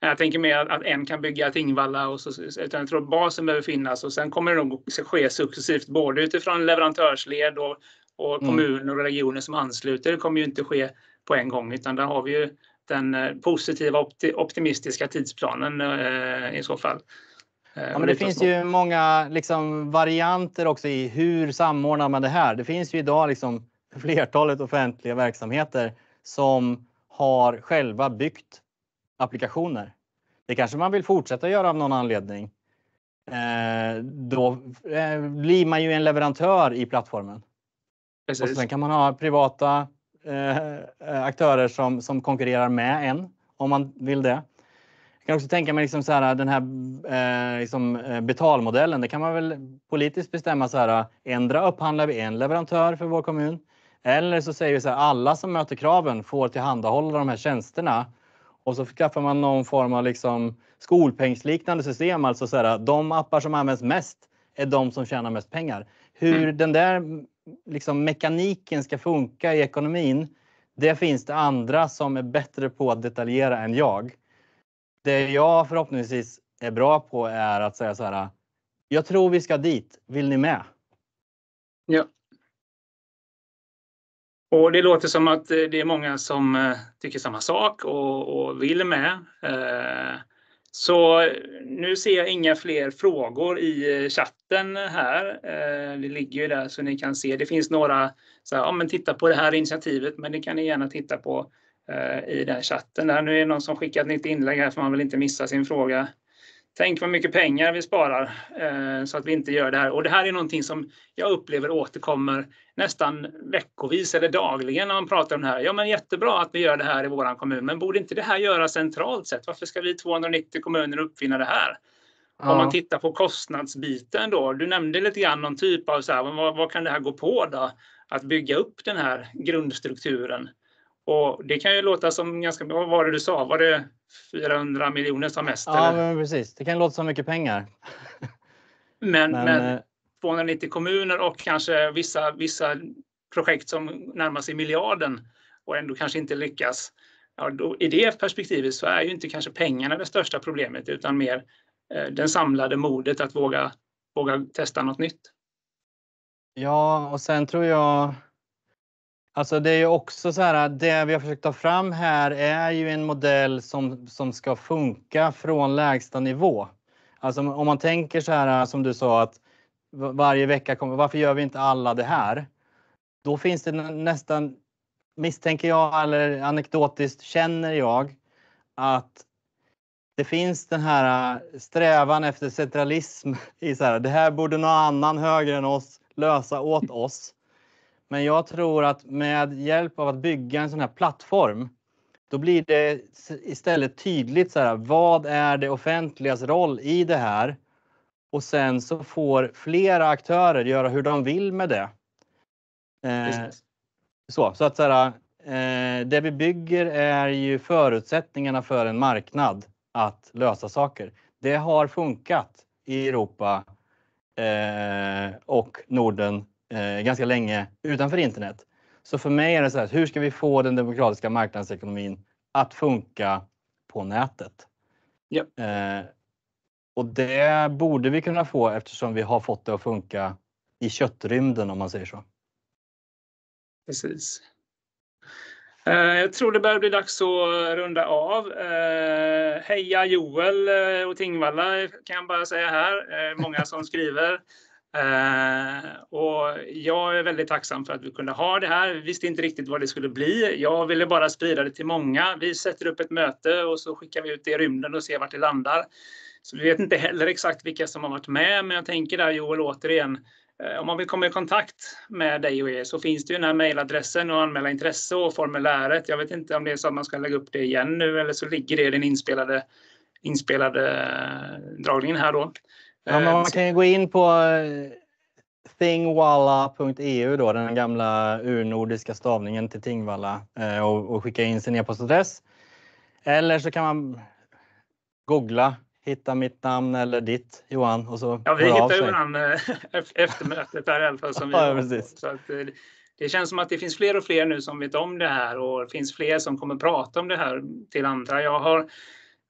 Jag tänker mer att en kan bygga Tingvalla och så, utan jag tror basen behöver finnas och sen kommer det nog ske successivt både utifrån leverantörsled och, och mm. kommuner och regioner som ansluter. Det kommer ju inte ske på en gång utan där har vi ju den eh, positiva optimistiska tidsplanen eh, i så fall. Eh, ja, men det finns ju många liksom, varianter också i hur samordnar man det här? Det finns ju idag liksom, flertalet offentliga verksamheter som har själva byggt applikationer. Det kanske man vill fortsätta göra av någon anledning. Eh, då eh, blir man ju en leverantör i plattformen. Precis. Och sen kan man ha privata eh, eh, aktörer som, som konkurrerar med en om man vill det kan också tänka mig liksom så här, den här eh, liksom, eh, betalmodellen. Det kan man väl politiskt bestämma så här. Ändra upphandlar vi en leverantör för vår kommun eller så säger vi så här. Alla som möter kraven får tillhandahålla de här tjänsterna och så skaffar man någon form av liksom skolpengsliknande system. Alltså så här, de appar som används mest är de som tjänar mest pengar. Hur mm. den där liksom, mekaniken ska funka i ekonomin. Det finns det andra som är bättre på att detaljera än jag det jag förhoppningsvis är bra på är att säga så här. Jag tror vi ska dit. Vill ni med? Ja. Och det låter som att eh, det är många som eh, tycker samma sak och, och vill med. Eh, så nu ser jag inga fler frågor i chatten här. Det ligger ju där så ni kan se. Det finns några, så här, ja men titta på det här initiativet, men det kan ni gärna titta på Eh, i den chatten. Där. Nu är det någon som skickat ett nytt inlägg här för man vill inte missa sin fråga. Tänk vad mycket pengar vi sparar eh, så att vi inte gör det här. Och det här är någonting som jag upplever återkommer nästan veckovis eller dagligen när man pratar om det här. Ja, men jättebra att vi gör det här i vår kommun, men borde inte det här göras centralt sett? Varför ska vi 290 kommuner uppfinna det här? Ja. Om man tittar på kostnadsbiten då. Du nämnde lite grann någon typ av så här, vad, vad kan det här gå på då? Att bygga upp den här grundstrukturen. Och det kan ju låta som ganska, mycket. vad var det du sa, var det 400 miljoner som mest? Ja, eller? men precis. Det kan låta som mycket pengar. men, men, men 290 eh, kommuner och kanske vissa, vissa projekt som närmar sig miljarden och ändå kanske inte lyckas. Ja, då, I det perspektivet så är ju inte kanske pengarna det största problemet utan mer eh, den samlade modet att våga, våga testa något nytt. Ja, och sen tror jag Alltså det är ju också så här, det vi har försökt ta fram här är ju en modell som, som ska funka från lägsta nivå. Alltså om man tänker så här som du sa att varje vecka kommer, varför gör vi inte alla det här? Då finns det nästan, misstänker jag eller anekdotiskt känner jag att det finns den här äh, strävan efter centralism [LAUGHS] i så här, det här borde någon annan högre än oss lösa åt oss. Men jag tror att med hjälp av att bygga en sån här plattform, då blir det istället tydligt så här, vad är det offentligas roll i det här? Och sen så får flera aktörer göra hur de vill med det. Eh, så, så att så här, eh, det vi bygger är ju förutsättningarna för en marknad att lösa saker. Det har funkat i Europa eh, och Norden eh, ganska länge utanför internet. Så för mig är det så här, hur ska vi få den demokratiska marknadsekonomin att funka på nätet? Yep. Eh, och det borde vi kunna få eftersom vi har fått det att funka i köttrymden om man säger så. Precis. Eh, jag tror det börjar bli dags att runda av. Eh, heja Joel eh, och Tingvalla kan jag bara säga här. Många som skriver. Eh, och jag är väldigt tacksam för att vi kunde ha det här. Vi visste inte riktigt vad det skulle bli. Jag ville bara sprida det till många. Vi sätter upp ett möte och så skickar vi ut det i rymden och ser vart det landar. Så vi vet inte heller exakt vilka som har varit med, men jag tänker där Joel återigen, eh, om man vill komma i kontakt med dig och er så finns det ju den här mejladressen och anmäla intresse och formuläret. Jag vet inte om det är så att man ska lägga upp det igen nu eller så ligger det i den inspelade, inspelade eh, dragningen här då. Ja, eh, man kan ju gå in på eh, thingwalla.eu, då, den gamla urnordiska stavningen till Tingvalla eh, och, och skicka in sin e-postadress. Eller så kan man googla, hitta mitt namn eller ditt Johan. Och så ja, vi hittade varandra efter mötet där i alla fall. Som vi [LAUGHS] så att, det känns som att det finns fler och fler nu som vet om det här och det finns fler som kommer prata om det här till andra. Jag har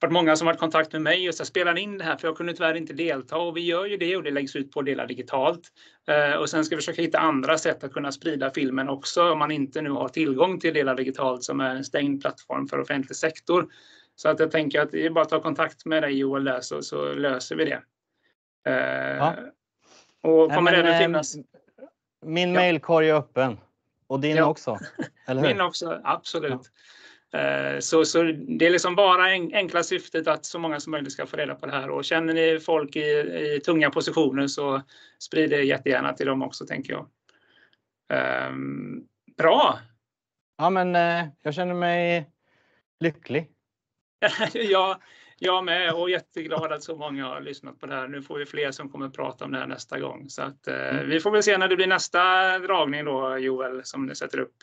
varit många som varit i kontakt med mig och jag in det här för jag kunde tyvärr inte delta och vi gör ju det och det läggs ut på delar digitalt. Eh, och sen ska vi försöka hitta andra sätt att kunna sprida filmen också om man inte nu har tillgång till delar digitalt som är en stängd plattform för offentlig sektor. Så att jag tänker att det är bara att ta kontakt med dig Joel där så, så löser vi det. Eh, ja. Och kommer Nej, men, även eh, finnas... Min ja. mailkorg är öppen och din ja. också, [LAUGHS] eller hur? Min också, absolut. Ja. Eh, så, så det är liksom bara enkla syftet att så många som möjligt ska få reda på det här och känner ni folk i, i tunga positioner så sprid det jättegärna till dem också tänker jag. Um, bra! Ja men eh, jag känner mig lycklig. [LAUGHS] ja, jag med och jätteglad att så många har lyssnat på det här. Nu får vi fler som kommer prata om det här nästa gång. Så att, eh, mm. vi får väl se när det blir nästa dragning då Joel som ni sätter upp.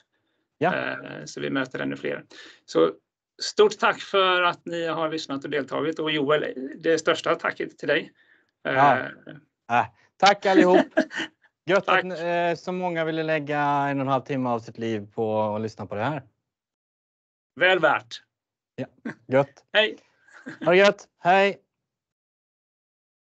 Ja. Eh, så vi möter ännu fler. Så stort tack för att ni har lyssnat och deltagit och Joel, det största tacket till dig. Eh, ja. Äh, tack allihop! [LAUGHS] Gött tack. att eh, så många ville lägga en och en halv timme av sitt liv på att lyssna på det här. Väl värt! Ja, gött! [LAUGHS] Hej! Ha det gött! Hej!